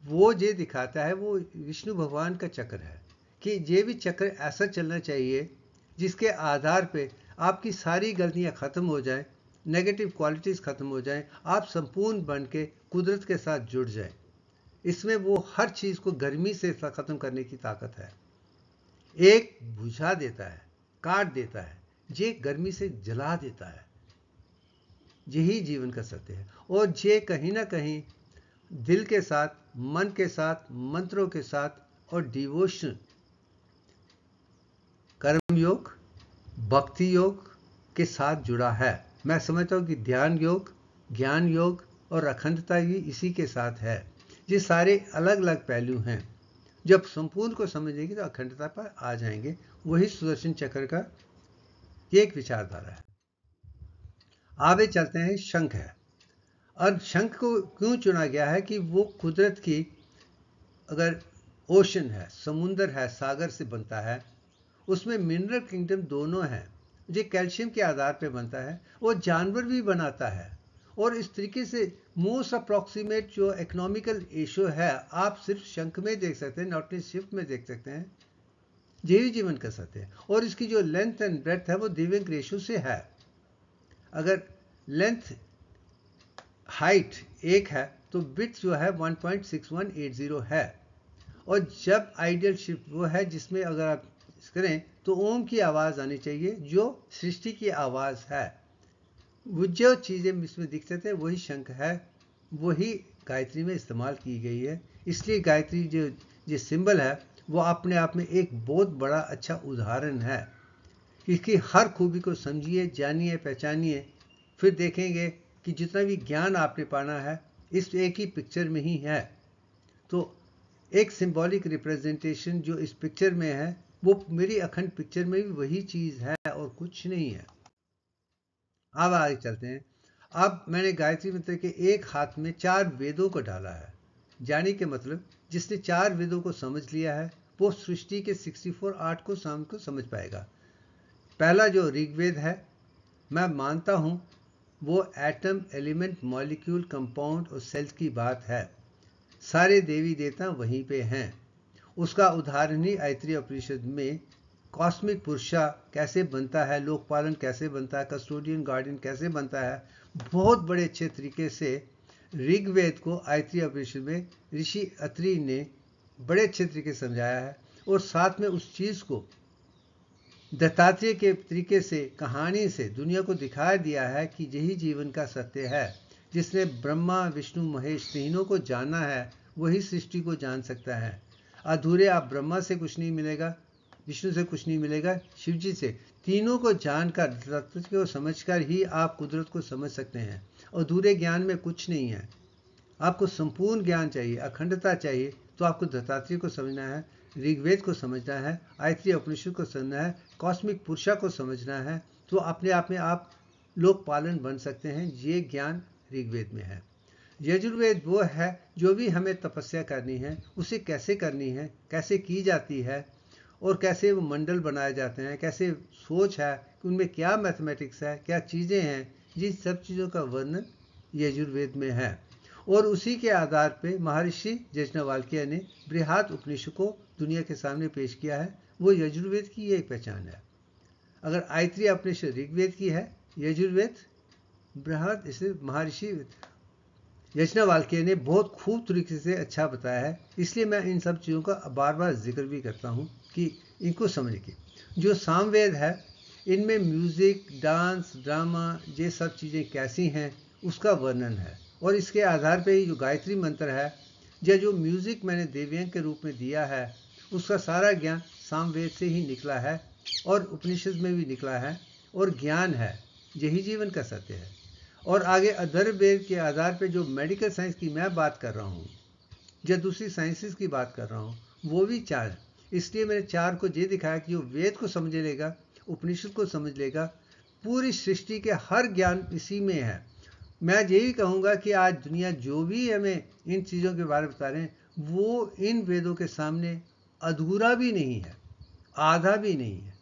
वो ये दिखाता है वो विष्णु भगवान का चक्र है कि ये भी चक्र ऐसा चलना चाहिए जिसके आधार पे आपकी सारी गलतियां ख़त्म हो जाएं, नेगेटिव क्वालिटीज़ ख़त्म हो जाएं, आप संपूर्ण बन के कुदरत के साथ जुड़ जाएं। इसमें वो हर चीज़ को गर्मी से ख़त्म करने की ताकत है एक बुझा देता है काट देता है जे गर्मी से जला देता है यही जीवन का सत्य है और जे कहीं ना कहीं दिल के साथ मन के साथ मंत्रों के साथ और डिवोशन कर्म योग भक्ति योग के साथ जुड़ा है मैं समझता हूँ कि ध्यान योग ज्ञान योग और अखंडता भी इसी के साथ है ये सारे अलग अलग पहलू हैं जब संपूर्ण को समझेंगे तो अखंडता पर आ जाएंगे वही सुदर्शन चक्र का एक विचारधारा है आगे चलते हैं शंख है और शंख को क्यों चुना गया है कि वो कुदरत की अगर ओशन है समुंदर है सागर से बनता है उसमें मिनरल किंगडम दोनों हैं जो कैल्शियम के आधार पर बनता है वो जानवर भी बनाता है और इस तरीके से मोस्ट अप्रोक्सीमेट जो इकोनॉमिकल इशू है आप सिर्फ शंख में देख सकते हैं नॉटली शिफ्ट में देख सकते हैं जीवी जीवन कर सकते हैं और इसकी जो लेंथ एंड ब्रेथ है वो दिव्यंग रेशो से है अगर लेंथ हाइट एक है तो बिट जो है 1.6180 है और जब आइडियल शिफ्ट वो है जिसमें अगर आप करें तो ओम की आवाज़ आनी चाहिए जो सृष्टि की आवाज़ है वो जो चीज़ें इसमें दिखते थे वही शंख है वही गायत्री में इस्तेमाल की गई है इसलिए गायत्री जो ये सिंबल है वो अपने आप में एक बहुत बड़ा अच्छा उदाहरण है इसकी हर खूबी को समझिए जानिए पहचानिए फिर देखेंगे कि जितना भी ज्ञान आपने पाना है इस एक ही पिक्चर में ही है तो एक सिंबॉलिक रिप्रेजेंटेशन जो इस पिक्चर में है वो मेरी अखंड पिक्चर में भी वही चीज़ है और कुछ नहीं है अब आगे चलते हैं अब मैंने गायत्री मंत्र के एक हाथ में चार वेदों को डाला है जाने के मतलब जिसने चार वेदों को समझ लिया है वो सृष्टि के 64 आठ को शाम को समझ पाएगा पहला जो ऋग्वेद है मैं मानता हूँ वो एटम एलिमेंट मॉलिक्यूल कंपाउंड और सेल्स की बात है सारे देवी देवता वहीं पे हैं उसका उदाहरण ही आयत्री उपनिषद में कॉस्मिक पुरुषा कैसे बनता है लोकपालन कैसे बनता है कस्टोडियन गार्डियन कैसे बनता है बहुत बड़े अच्छे तरीके से ऋग्वेद को आयत्री अपरिषद में ऋषि अत्री ने बड़े अच्छे तरीके से समझाया है और साथ में उस चीज़ को दत्तात्रेय के तरीके से कहानी से दुनिया को दिखा दिया है कि यही जीवन का सत्य है जिसने ब्रह्मा विष्णु महेश तीनों को जाना है वही सृष्टि को जान सकता है अधूरे आप ब्रह्मा से कुछ नहीं मिलेगा विष्णु से कुछ नहीं मिलेगा शिव जी से तीनों को जानकर तत्व को समझकर ही आप कुदरत को समझ सकते हैं और दूरे ज्ञान में कुछ नहीं है आपको संपूर्ण ज्ञान चाहिए अखंडता चाहिए तो आपको दत्तात्री को समझना है ऋग्वेद को समझना है आयत्री उपनिषद को समझना है कॉस्मिक पुरुषा को समझना है तो अपने आप में आप लोक पालन बन सकते हैं ये ज्ञान ऋग्वेद में है यजुर्वेद वो है जो भी हमें तपस्या करनी है उसे कैसे करनी है कैसे की जाती है और कैसे वो मंडल बनाए जाते हैं कैसे सोच है कि उनमें क्या मैथमेटिक्स है क्या चीज़ें हैं जिन सब चीज़ों का वर्णन यजुर्वेद में है और उसी के आधार पर महर्षि जैष्णवाल्किया ने बृहद उपनिषद को दुनिया के सामने पेश किया है वो यजुर्वेद की एक पहचान है अगर आयत्री अपने ऋग्वेद की है यजुर्वेद बृहद इसे महर्षि यजनावाल्के ने बहुत खूब तरीके से अच्छा बताया है इसलिए मैं इन सब चीज़ों का बार बार जिक्र भी करता हूँ कि इनको समझ के जो सामवेद है इनमें म्यूज़िक डांस ड्रामा ये सब चीज़ें कैसी हैं उसका वर्णन है और इसके आधार पे ही जो गायत्री मंत्र है या जो म्यूज़िक मैंने देव्यांग के रूप में दिया है उसका सारा ज्ञान सामवेद से ही निकला है और उपनिषद में भी निकला है और ज्ञान है यही जीवन का सत्य है और आगे अधर्व वेद के आधार पर जो मेडिकल साइंस की मैं बात कर रहा हूँ या दूसरी साइंसिस की बात कर रहा हूँ वो भी चार इसलिए मैंने चार को ये दिखाया कि वो वेद को समझ लेगा उपनिषद को समझ लेगा पूरी सृष्टि के हर ज्ञान इसी में है मैं यही कहूँगा कि आज दुनिया जो भी हमें इन चीज़ों के बारे में बता रहे हैं वो इन वेदों के सामने अधूरा भी नहीं है आधा भी नहीं है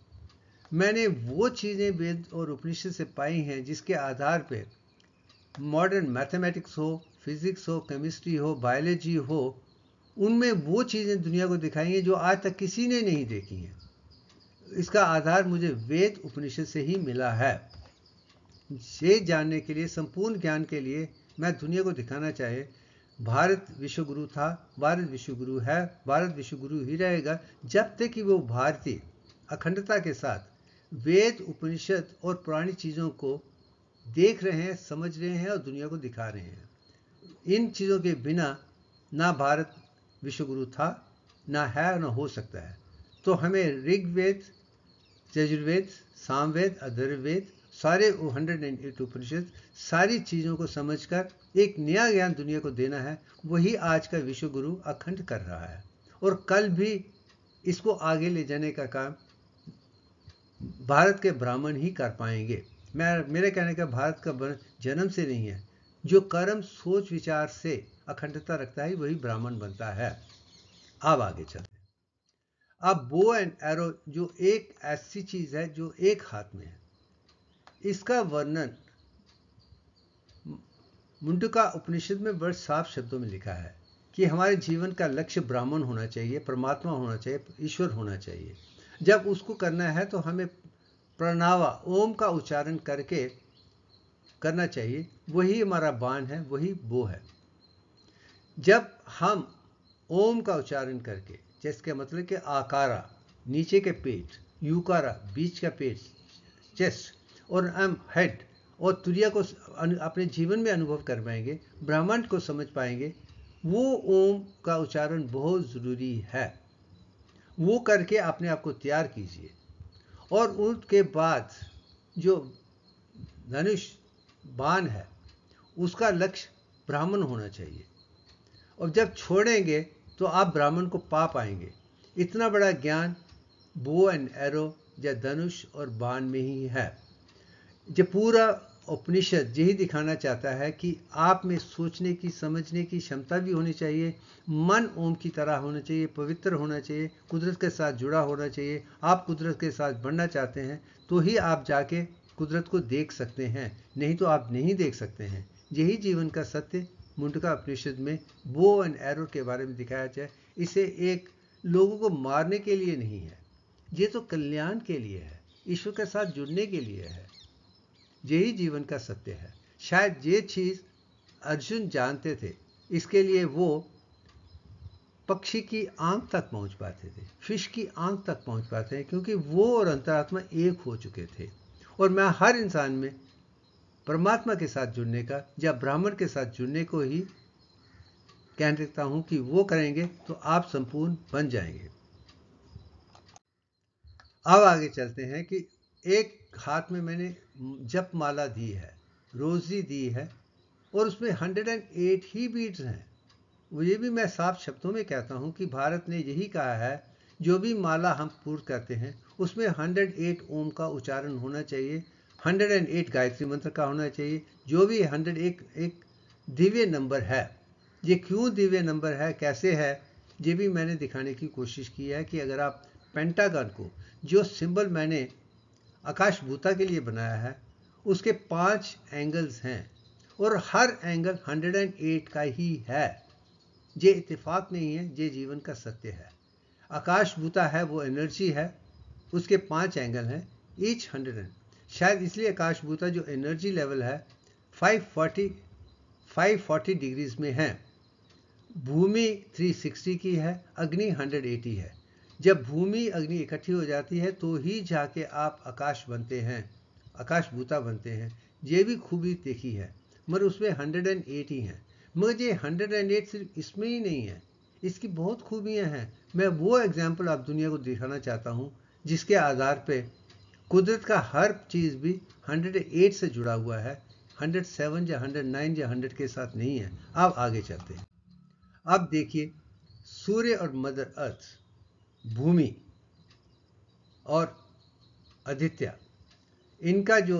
मैंने वो चीज़ें वेद और उपनिषद से पाई हैं जिसके आधार पर मॉडर्न मैथमेटिक्स हो फिज़िक्स हो केमिस्ट्री हो बायोलॉजी हो उनमें वो चीज़ें दुनिया को दिखाएंगे जो आज तक किसी ने नहीं देखी हैं इसका आधार मुझे वेद उपनिषद से ही मिला है ये जानने के लिए संपूर्ण ज्ञान के लिए मैं दुनिया को दिखाना चाहिए भारत विश्वगुरु था भारत विश्वगुरु है भारत विश्वगुरु ही रहेगा जब तक कि वो भारतीय अखंडता के साथ वेद उपनिषद और पुरानी चीज़ों को देख रहे हैं समझ रहे हैं और दुनिया को दिखा रहे हैं इन चीज़ों के बिना ना भारत विश्वगुरु था ना है ना हो सकता है तो हमें ऋग्वेद यजुर्वेद सामवेद अधर्वेद सारे वो हंड्रेड एंड एट उपनिषद सारी चीज़ों को समझकर एक नया ज्ञान दुनिया को देना है वही आज का विश्व गुरु अखंड कर रहा है और कल भी इसको आगे ले जाने का काम भारत के ब्राह्मण ही कर पाएंगे मैं मेरे कहने का भारत का जन्म से नहीं है जो कर्म सोच विचार से अखंडता रखता है वही ब्राह्मण बनता है अब आगे चलते अब बो एंड एरो जो एक ऐसी चीज है जो एक हाथ में है इसका वर्णन मुंडका उपनिषद में बड़े साफ शब्दों में लिखा है कि हमारे जीवन का लक्ष्य ब्राह्मण होना चाहिए परमात्मा होना चाहिए ईश्वर होना चाहिए जब उसको करना है तो हमें प्रणावा ओम का उच्चारण करके करना चाहिए वही हमारा बाण है वही बो है जब हम ओम का उच्चारण करके जिसके मतलब कि आकारा नीचे के पेट यूकारा बीच का पेट चेस्ट और एम हेड और तुरिया को अपने जीवन में अनुभव कर पाएंगे ब्रह्मांड को समझ पाएंगे वो ओम का उच्चारण बहुत ज़रूरी है वो करके अपने आप को तैयार कीजिए और उसके बाद जो धनुष बाण है उसका लक्ष्य ब्राह्मण होना चाहिए और जब छोड़ेंगे तो आप ब्राह्मण को पा पाएंगे इतना बड़ा ज्ञान बो एंड एरो या धनुष और बाण में ही है जो पूरा उपनिषद यही दिखाना चाहता है कि आप में सोचने की समझने की क्षमता भी होनी चाहिए मन ओम की तरह होना चाहिए पवित्र होना चाहिए कुदरत के साथ जुड़ा होना चाहिए आप कुदरत के साथ बढ़ना चाहते हैं तो ही आप जाके कुदरत को देख सकते हैं नहीं तो आप नहीं देख सकते हैं यही जीवन का सत्य मुंडका उपनिषद में बो एंड एरो के बारे में दिखाया जाए इसे एक लोगों को मारने के लिए नहीं है ये तो कल्याण के लिए है ईश्वर के साथ जुड़ने के लिए है यही जीवन का सत्य है शायद ये चीज़ अर्जुन जानते थे इसके लिए वो पक्षी की आंख तक पहुंच पाते थे फिश की आंख तक पहुंच पाते हैं क्योंकि वो और अंतरात्मा एक हो चुके थे और मैं हर इंसान में परमात्मा के साथ जुड़ने का या ब्राह्मण के साथ जुड़ने को ही कह देता हूं कि वो करेंगे तो आप संपूर्ण बन जाएंगे अब आगे चलते हैं कि एक हाथ में मैंने जप माला दी है रोजी दी है और उसमें 108 ही बीट्स हैं ये भी मैं साफ शब्दों में कहता हूँ कि भारत ने यही कहा है जो भी माला हम पूर्ण करते हैं उसमें 108 ओम का उच्चारण होना चाहिए हंड्रेड एंड एट गायत्री मंत्र का होना चाहिए जो भी हंड्रेड एक एक दिव्य नंबर है ये क्यों दिव्य नंबर है कैसे है ये भी मैंने दिखाने की कोशिश की है कि अगर आप पेंटागन को जो सिंबल मैंने आकाशभूता के लिए बनाया है उसके पांच एंगल्स हैं और हर एंगल 108 का ही है ये इतफाक नहीं है ये जीवन का सत्य है आकाशभूता है वो एनर्जी है उसके पांच एंगल हैं ईच हंड्रेड एंड शायद इसलिए आकाशभूता जो एनर्जी लेवल है 540 540 डिग्रीज में है भूमि 360 की है अग्नि 180 है जब भूमि अग्नि इकट्ठी हो जाती है तो ही जाके आप आकाश बनते हैं आकाश भूता बनते हैं ये भी खूबी देखी है मगर उसमें हंड्रेड एंड ही हैं मगर ये हंड्रेड एंड एट सिर्फ इसमें ही नहीं है इसकी बहुत खूबियाँ हैं मैं वो एग्जाम्पल आप दुनिया को दिखाना चाहता हूँ जिसके आधार पर कुदरत का हर चीज़ भी 108 से जुड़ा हुआ है 107 या 109 या 100 के साथ नहीं है आप आगे चलते हैं अब देखिए सूर्य और मदर अर्थ भूमि और आदित्य इनका जो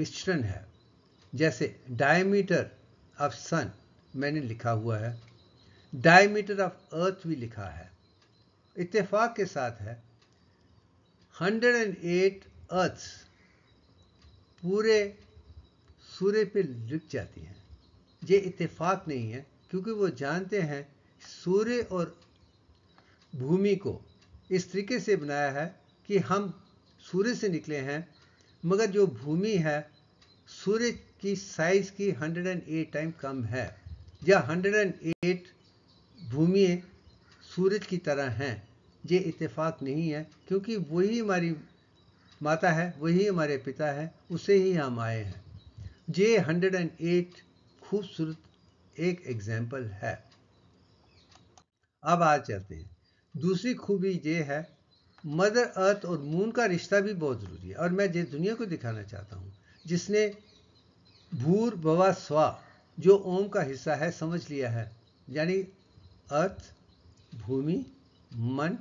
मिश्रण है जैसे डायमीटर ऑफ सन मैंने लिखा हुआ है डायमीटर ऑफ अर्थ भी लिखा है इत्तेफाक के साथ है हंड्रेड एंड एट अर्थ पूरे सूर्य पे लिप जाती हैं ये इत्तेफाक नहीं है क्योंकि वो जानते हैं सूर्य और भूमि को इस तरीके से बनाया है कि हम सूर्य से निकले हैं मगर जो भूमि है सूर्य की साइज की 108 टाइम कम है या 108 भूमि सूरज की तरह हैं ये इतफाक़ नहीं है क्योंकि वही हमारी माता है वही हमारे पिता है उसे ही हम आए हैं जे एट खूबसूरत एक एग्जाम्पल है अब आज चलते हैं दूसरी खूबी ये है मदर अर्थ और मून का रिश्ता भी बहुत ज़रूरी है और मैं जिस दुनिया को दिखाना चाहता हूँ जिसने भूर भवा स्वा जो ओम का हिस्सा है समझ लिया है यानी अर्थ भूमि मन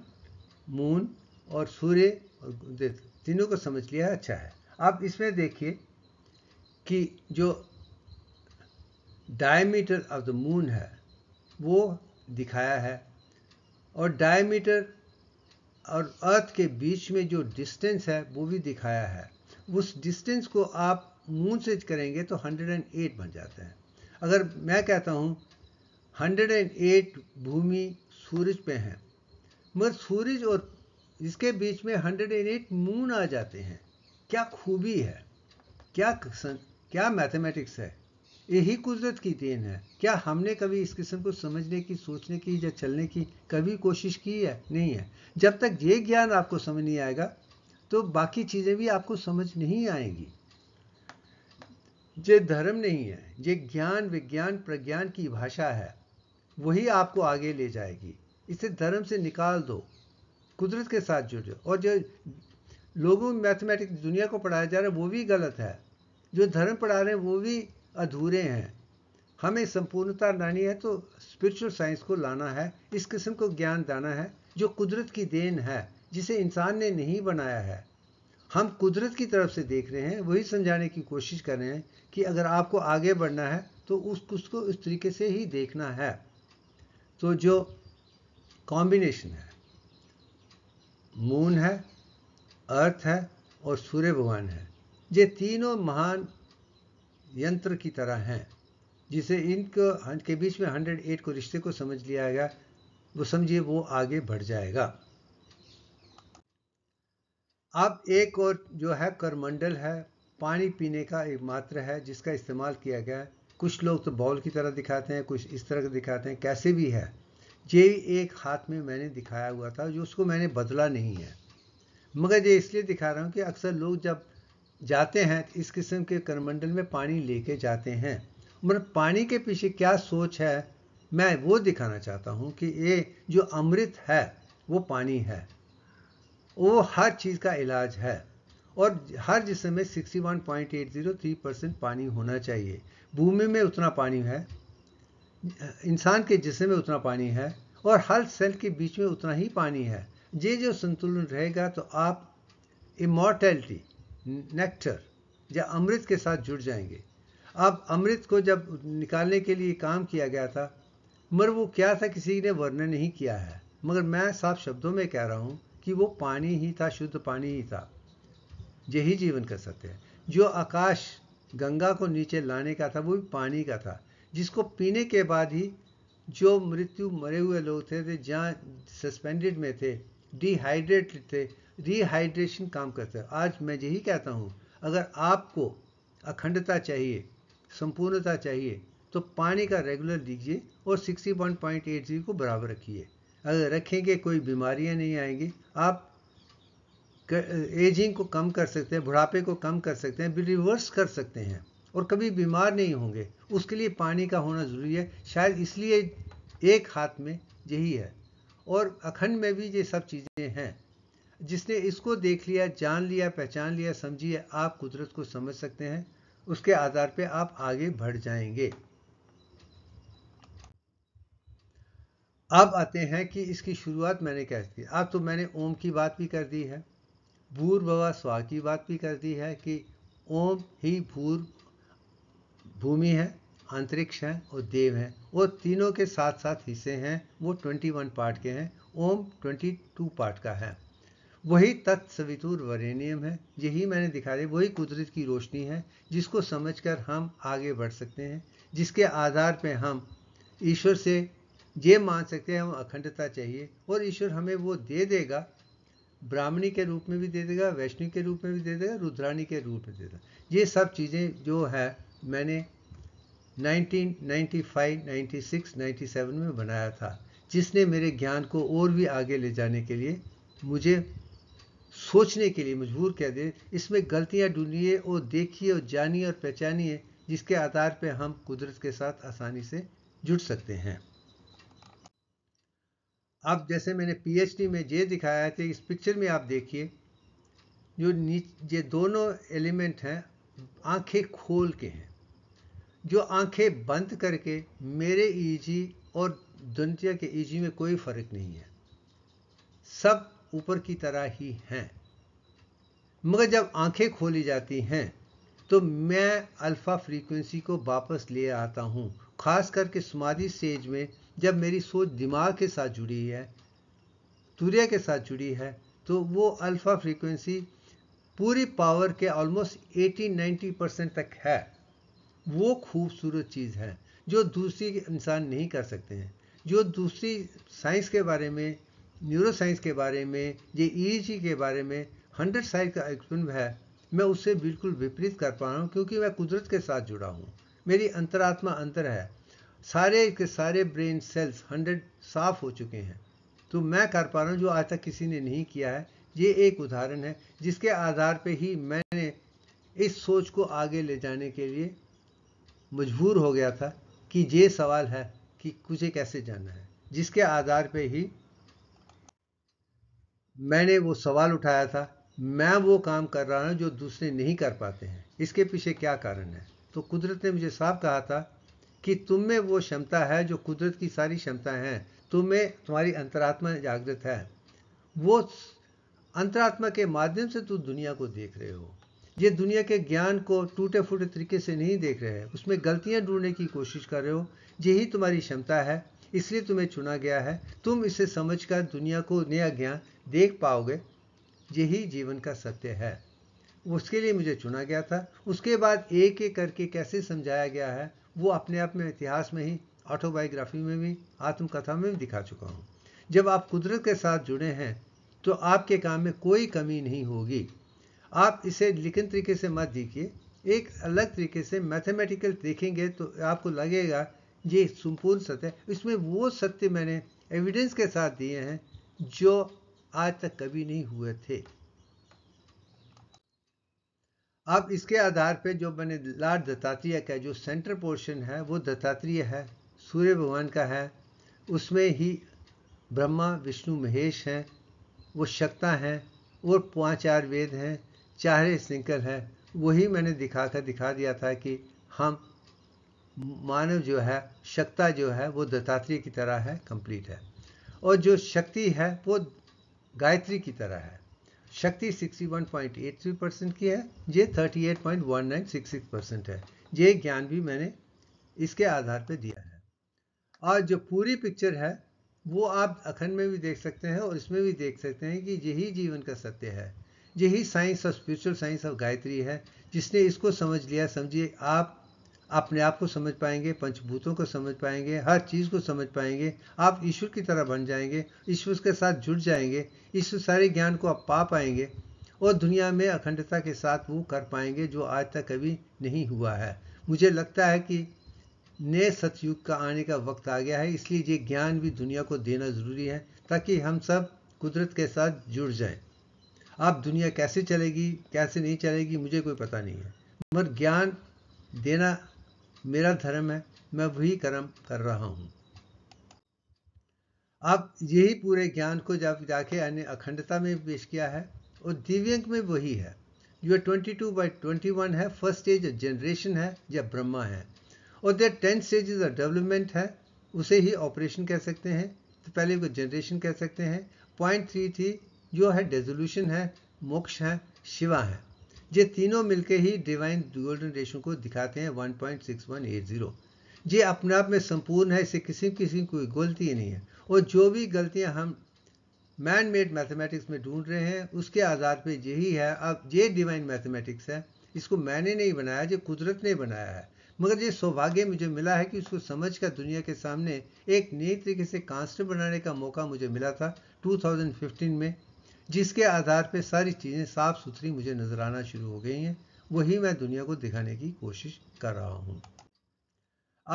मून और सूर्य और तीनों को समझ लिया अच्छा है आप इसमें देखिए कि जो डायमीटर ऑफ द मून है वो दिखाया है और डायमीटर और अर्थ के बीच में जो डिस्टेंस है वो भी दिखाया है उस डिस्टेंस को आप मून से करेंगे तो 108 बन जाते हैं अगर मैं कहता हूँ 108 भूमि सूरज पे हैं मगर सूरज और इसके बीच में हंड्रेड एंड एट मून आ जाते हैं क्या खूबी है क्या क्या मैथमेटिक्स है यही कुदरत की देन है क्या हमने कभी इस किस्म को समझने की सोचने की या चलने की कभी कोशिश की है नहीं है जब तक ये ज्ञान आपको समझ नहीं आएगा तो बाकी चीज़ें भी आपको समझ नहीं आएंगी ये धर्म नहीं है ये ज्ञान विज्ञान प्रज्ञान की भाषा है वही आपको आगे ले जाएगी इसे धर्म से निकाल दो कुदरत के साथ जुड़ जाओ और जो लोगों में मैथमेटिक्स दुनिया को पढ़ाया जा रहा है वो भी गलत है जो धर्म पढ़ा रहे हैं वो भी अधूरे हैं हमें संपूर्णता लानी है तो स्पिरिचुअल साइंस को लाना है इस किस्म को ज्ञान दाना है जो कुदरत की देन है जिसे इंसान ने नहीं बनाया है हम कुदरत की तरफ से देख रहे हैं वही समझाने की कोशिश कर रहे हैं कि अगर आपको आगे बढ़ना है तो उस कुछ को इस तरीके से ही देखना है तो जो कॉम्बिनेशन है मून है अर्थ है और सूर्य भगवान है ये तीनों महान यंत्र की तरह हैं जिसे इनको के बीच में 108 को रिश्ते को समझ लिया गया वो समझिए वो आगे बढ़ जाएगा अब एक और जो है करमंडल है पानी पीने का एक मात्र है जिसका इस्तेमाल किया गया है कुछ लोग तो बॉल की तरह दिखाते हैं कुछ इस तरह दिखाते हैं कैसे भी है ये एक हाथ में मैंने दिखाया हुआ था जो उसको मैंने बदला नहीं है मगर ये इसलिए दिखा रहा हूँ कि अक्सर लोग जब जाते हैं इस किस्म के करमंडल में पानी लेके जाते हैं मगर पानी के पीछे क्या सोच है मैं वो दिखाना चाहता हूँ कि ये जो अमृत है वो पानी है वो हर चीज़ का इलाज है और हर जिसम में थ्री परसेंट पानी होना चाहिए भूमि में उतना पानी है इंसान के जिसम में उतना पानी है और हर सेल के बीच में उतना ही पानी है ये जो संतुलन रहेगा तो आप इमोर्टैलिटी नेक्टर या अमृत के साथ जुड़ जाएंगे अब अमृत को जब निकालने के लिए काम किया गया था मगर वो क्या था किसी ने वर्णन नहीं किया है मगर मैं साफ शब्दों में कह रहा हूँ कि वो पानी ही था शुद्ध पानी ही था यही जीवन का सत्य है जो आकाश गंगा को नीचे लाने का था वो भी पानी का था जिसको पीने के बाद ही जो मृत्यु मरे हुए लोग थे, थे जहाँ सस्पेंडेड में थे डिहाइड्रेटेड थे रिहाइड्रेशन काम करता है आज मैं यही कहता हूँ अगर आपको अखंडता चाहिए संपूर्णता चाहिए तो पानी का रेगुलर लीजिए और 61.80 को बराबर रखिए अगर रखेंगे कोई बीमारियाँ नहीं आएंगी आप एजिंग को कम कर सकते हैं बुढ़ापे को कम कर सकते हैं रिवर्स कर सकते हैं और कभी बीमार नहीं होंगे उसके लिए पानी का होना ज़रूरी है शायद इसलिए एक हाथ में यही है और अखंड में भी ये सब चीज़ें हैं जिसने इसको देख लिया जान लिया पहचान लिया समझिए आप कुदरत को समझ सकते हैं उसके आधार पे आप आगे बढ़ जाएंगे अब आते हैं कि इसकी शुरुआत मैंने कैसे की अब तो मैंने ओम की बात भी कर दी है भूर भवा स्वा की बात भी कर दी है कि ओम ही भूर भूमि है अंतरिक्ष है और देव हैं और तीनों के साथ साथ हिस्से हैं वो 21 पार्ट के हैं ओम 22 पार्ट का है वही तत्सवितुर वरेनियम है यही मैंने दिखा दिया वही कुदरत की रोशनी है जिसको समझकर हम आगे बढ़ सकते हैं जिसके आधार पर हम ईश्वर से ये मान सकते हैं हम अखंडता चाहिए और ईश्वर हमें वो दे देगा ब्राह्मणी के रूप में भी दे देगा वैष्णव के रूप में भी दे देगा रुद्राणी के रूप में दे देगा ये सब चीज़ें जो है मैंने 1995, 96, 97 में बनाया था जिसने मेरे ज्ञान को और भी आगे ले जाने के लिए मुझे सोचने के लिए मजबूर कह दे इसमें गलतियां ढूंढिए और देखिए और जानिए और पहचानिए जिसके आधार पर हम कुदरत के साथ आसानी से जुड़ सकते हैं अब जैसे मैंने पीएचडी में ये दिखाया था इस पिक्चर में आप देखिए जो नीचे ये दोनों एलिमेंट हैं आंखें खोल के हैं जो आंखें बंद करके मेरे ईजी e और दुनिया के ईजी e में कोई फर्क नहीं है सब ऊपर की तरह ही हैं मगर जब आंखें खोली जाती हैं तो मैं अल्फ़ा फ्रीक्वेंसी को वापस ले आता हूँ ख़ास करके समाधि स्टेज में जब मेरी सोच दिमाग के साथ जुड़ी है सूर्य के साथ जुड़ी है तो वो अल्फ़ा फ्रीक्वेंसी पूरी पावर के ऑलमोस्ट 80-90 परसेंट तक है वो खूबसूरत चीज़ है जो दूसरी इंसान नहीं कर सकते हैं जो दूसरी साइंस के बारे में न्यूरो साइंस के बारे में ये ई e e के बारे में हंड्रेड साइज का एक्सपेरिमेंट है मैं उससे बिल्कुल विपरीत कर पा रहा हूँ क्योंकि मैं कुदरत के साथ जुड़ा हूँ मेरी अंतरात्मा अंतर है सारे के सारे ब्रेन सेल्स हंड्रेड साफ हो चुके हैं तो मैं कर पा रहा हूँ जो आज तक किसी ने नहीं किया है ये एक उदाहरण है जिसके आधार पर ही मैंने इस सोच को आगे ले जाने के लिए मजबूर हो गया था कि ये सवाल है कि मुझे कैसे जाना है जिसके आधार पे ही मैंने वो सवाल उठाया था मैं वो काम कर रहा हूँ जो दूसरे नहीं कर पाते हैं इसके पीछे क्या कारण है तो कुदरत ने मुझे साफ कहा था कि तुम में वो क्षमता है जो कुदरत की सारी क्षमताएं हैं तुम में तुम्हारी अंतरात्मा जागृत है वो अंतरात्मा के माध्यम से तू दुनिया को देख रहे हो ये दुनिया के ज्ञान को टूटे फूटे तरीके से नहीं देख रहे हैं उसमें गलतियाँ ढूंढने की कोशिश कर रहे हो यही तुम्हारी क्षमता है इसलिए तुम्हें चुना गया है तुम इसे समझकर दुनिया को नया ज्ञान देख पाओगे यही जीवन का सत्य है उसके लिए मुझे चुना गया था उसके बाद एक एक करके कैसे समझाया गया है वो अपने आप में इतिहास में ही ऑटोबायोग्राफी में भी आत्मकथा में भी दिखा चुका हूँ जब आप कुदरत के साथ जुड़े हैं तो आपके काम में कोई कमी नहीं होगी आप इसे लिखित तरीके से मत देखिए एक अलग तरीके से मैथमेटिकल देखेंगे तो आपको लगेगा ये संपूर्ण सत्य इसमें वो सत्य मैंने एविडेंस के साथ दिए हैं जो आज तक कभी नहीं हुए थे आप इसके आधार पे जो मैंने लार्ड दत्तात्रेय का जो सेंटर पोर्शन है वो दत्तात्रेय है सूर्य भगवान का है उसमें ही ब्रह्मा विष्णु महेश हैं वो शक्ता हैं और पांच चार वेद हैं चाहे सिंकर है वही मैंने दिखा कर दिखा दिया था कि हम मानव जो है शक्ता जो है वो दत्तात्रेय की तरह है कंप्लीट है और जो शक्ति है वो गायत्री की तरह है शक्ति 61.83 परसेंट की है ये 38.1966 परसेंट है ये ज्ञान भी मैंने इसके आधार पर दिया है और जो पूरी पिक्चर है वो आप अखंड में भी देख सकते हैं और इसमें भी देख सकते हैं कि यही जीवन का सत्य है यही साइंस और स्पिरिचुअल साइंस ऑफ गायत्री है जिसने इसको समझ लिया समझिए आप अपने आप को समझ पाएंगे पंचभूतों को समझ पाएंगे हर चीज़ को समझ पाएंगे आप ईश्वर की तरह बन जाएंगे ईश्वर के साथ जुड़ जाएंगे इस सारे ज्ञान को आप पा पाएंगे और दुनिया में अखंडता के साथ वो कर पाएंगे जो आज तक कभी नहीं हुआ है मुझे लगता है कि नए सतयुग का आने का वक्त आ गया है इसलिए ये ज्ञान भी दुनिया को देना ज़रूरी है ताकि हम सब कुदरत के साथ जुड़ जाएं अब दुनिया कैसे चलेगी कैसे नहीं चलेगी मुझे कोई पता नहीं है मगर ज्ञान देना मेरा धर्म है मैं वही कर्म कर रहा हूँ अब यही पूरे ज्ञान को जब जाके अन्य अखंडता में पेश किया है और दिव्यंग में वही है जो 22 टू बाई ट्वेंटी है फर्स्ट स्टेज जनरेशन है या ब्रह्मा है और their tenth stage of development है उसे ही ऑपरेशन कह सकते हैं तो पहले को जनरेशन कह सकते हैं पॉइंट थ्री थी जो है डेजोल्यूशन है मोक्ष है शिवा है ये तीनों मिलके ही डिवाइन गोल्डन रेशो को दिखाते हैं 1.6180 ये अपने आप में संपूर्ण है इससे किसी किसी कोई गलती नहीं है और जो भी गलतियां हम मैन मेड मैथमेटिक्स में ढूंढ रहे हैं उसके आधार पे यही है अब ये डिवाइन मैथमेटिक्स है इसको मैंने नहीं बनाया जो कुदरत ने बनाया है मगर ये सौभाग्य मुझे मिला है कि उसको समझ कर दुनिया के सामने एक नई तरीके से कांस्टेंट बनाने का मौका मुझे मिला था 2015 में जिसके आधार पे सारी चीज़ें साफ सुथरी मुझे नज़र आना शुरू हो गई हैं वही मैं दुनिया को दिखाने की कोशिश कर रहा हूँ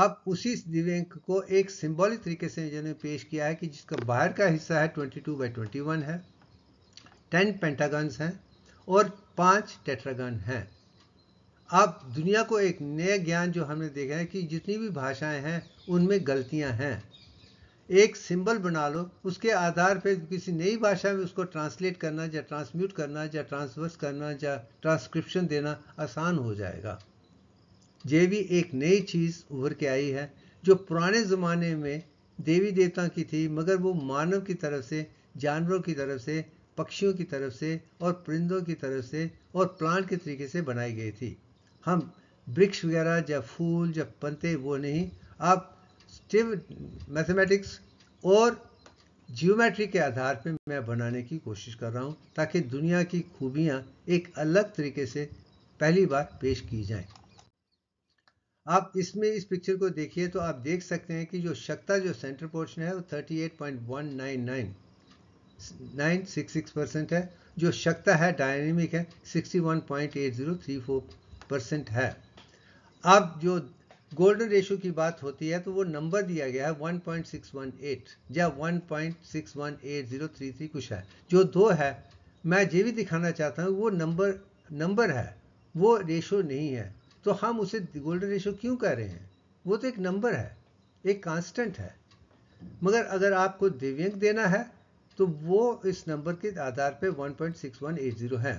अब उसी दिव्यांग को एक सिंबॉलिक तरीके से इन्होंने पेश किया है कि जिसका बाहर का हिस्सा है 22 टू बाई ट्वेंटी है टेन पेंटागन्स हैं और पाँच टेट्रागन हैं अब दुनिया को एक नए ज्ञान जो हमने देखा है कि जितनी भी भाषाएं हैं उनमें गलतियां हैं एक सिंबल बना लो उसके आधार पर किसी नई भाषा में उसको ट्रांसलेट करना या ट्रांसम्यूट करना या ट्रांसवर्स करना या ट्रांसक्रिप्शन देना आसान हो जाएगा ये भी एक नई चीज़ उभर के आई है जो पुराने ज़माने में देवी देवता की थी मगर वो मानव की तरफ से जानवरों की तरफ से पक्षियों की तरफ से और परिंदों की तरफ से और प्लांट के तरीके से बनाई गई थी हम वृक्ष वगैरह या फूल या पंते वो नहीं आप डिस्क्रिप्टिव मैथमेटिक्स और जियोमेट्री के आधार पर मैं बनाने की कोशिश कर रहा हूँ ताकि दुनिया की खूबियाँ एक अलग तरीके से पहली बार पेश की जाएं। आप इसमें इस पिक्चर को देखिए तो आप देख सकते हैं कि जो शक्ता जो सेंटर पोर्शन है वो 38.199 परसेंट है जो शक्ता है डायनेमिक है 61.8034 परसेंट है अब जो गोल्डन रेशो की बात होती है तो वो नंबर दिया गया है 1.618 या 1.618033 कुछ है जो दो है मैं ये भी दिखाना चाहता हूँ वो नंबर नंबर है वो रेशो नहीं है तो हम उसे गोल्डन रेशो क्यों कह रहे हैं वो तो एक नंबर है एक कांस्टेंट है मगर अगर आपको दिव्यंग देना है तो वो इस नंबर के आधार पे 1.6180 है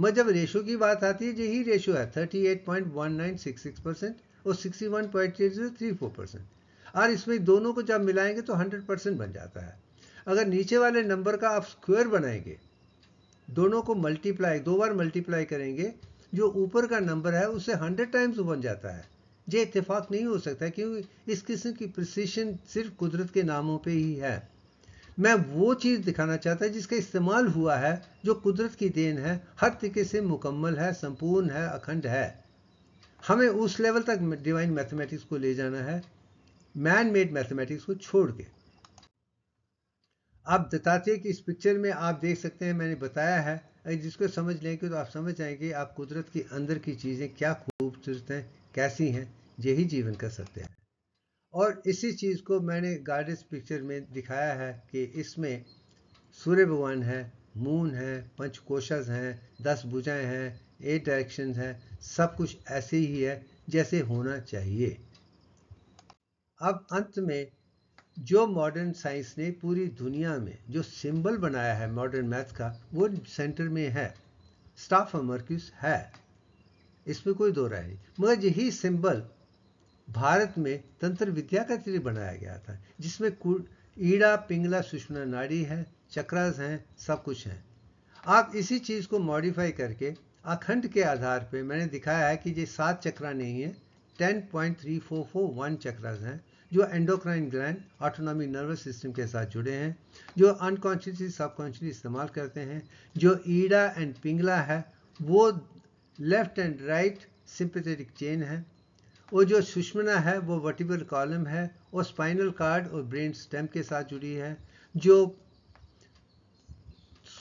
मगर जब रेशो की बात आती है यही रेशो है 38.1966 परसेंट और फोर परसेंट और इसमें दोनों को जब मिलाएंगे तो 100 परसेंट बन जाता है अगर नीचे वाले नंबर का आप स्क्वायर बनाएंगे दोनों को मल्टीप्लाई दो बार मल्टीप्लाई करेंगे जो ऊपर का नंबर है उसे हंड्रेड टाइम्स बन जाता है ये इतफाक नहीं हो सकता क्योंकि इस किस्म की प्रसिशन सिर्फ कुदरत के नामों पर ही है मैं वो चीज़ दिखाना चाहता है जिसका इस्तेमाल हुआ है जो कुदरत की देन है हर तरीके से मुकम्मल है संपूर्ण है अखंड है हमें उस लेवल तक डिवाइन मैथमेटिक्स को ले जाना है मैन मेड मैथमेटिक्स को छोड़ के आप बताते कि इस पिक्चर में आप देख सकते हैं मैंने बताया है जिसको समझ लेंगे तो आप समझ जाएंगे आप कुदरत के अंदर की चीज़ें क्या खूबसूरत हैं कैसी हैं यही जीवन का सत्य है और इसी चीज़ को मैंने गार्डेज पिक्चर में दिखाया है कि इसमें सूर्य भगवान है मून है पंचकोशज हैं दस भुजाएं हैं ये डायरेक्शन है सब कुछ ऐसे ही है जैसे होना चाहिए अब अंत में जो मॉडर्न साइंस ने पूरी दुनिया में जो सिंबल बनाया है मॉडर्न मैथ का वो सेंटर में है स्टाफ अमरक्यूस है इसमें कोई दो राय नहीं मगर यही सिंबल भारत में तंत्र विद्या का लिए बनाया गया था जिसमें ईड़ा पिंगला सुषमा नाड़ी है चक्रास हैं सब कुछ हैं आप इसी चीज़ को मॉडिफाई करके अखंड के आधार पे मैंने दिखाया है कि ये सात चक्रा नहीं है ten point three four four one chakras हैं जो endocrine gland autonomy nervous system के साथ जुड़े हैं जो अनकॉन्शियसली सबकॉन्शियसली इस्तेमाल करते हैं जो ईड़ा एंड पिंगला है वो left and right sympathetic chain है और जो सुषमना है वो वर्टिबल कॉलम है और स्पाइनल कार्ड और ब्रेन स्टेम के साथ जुड़ी है जो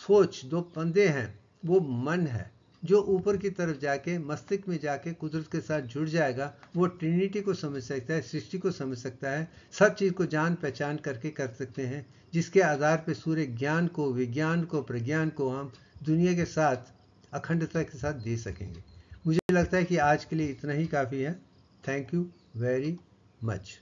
सोच दो पंदे हैं वो मन है जो ऊपर की तरफ जाके मस्तिष्क में जाके कुदरत के साथ जुड़ जाएगा वो ट्रिनिटी को समझ सकता है सृष्टि को समझ सकता है सब चीज़ को जान पहचान करके कर सकते हैं जिसके आधार पर सूर्य ज्ञान को विज्ञान को प्रज्ञान को हम दुनिया के साथ अखंडता के साथ दे सकेंगे मुझे लगता है कि आज के लिए इतना ही काफ़ी है थैंक यू वेरी मच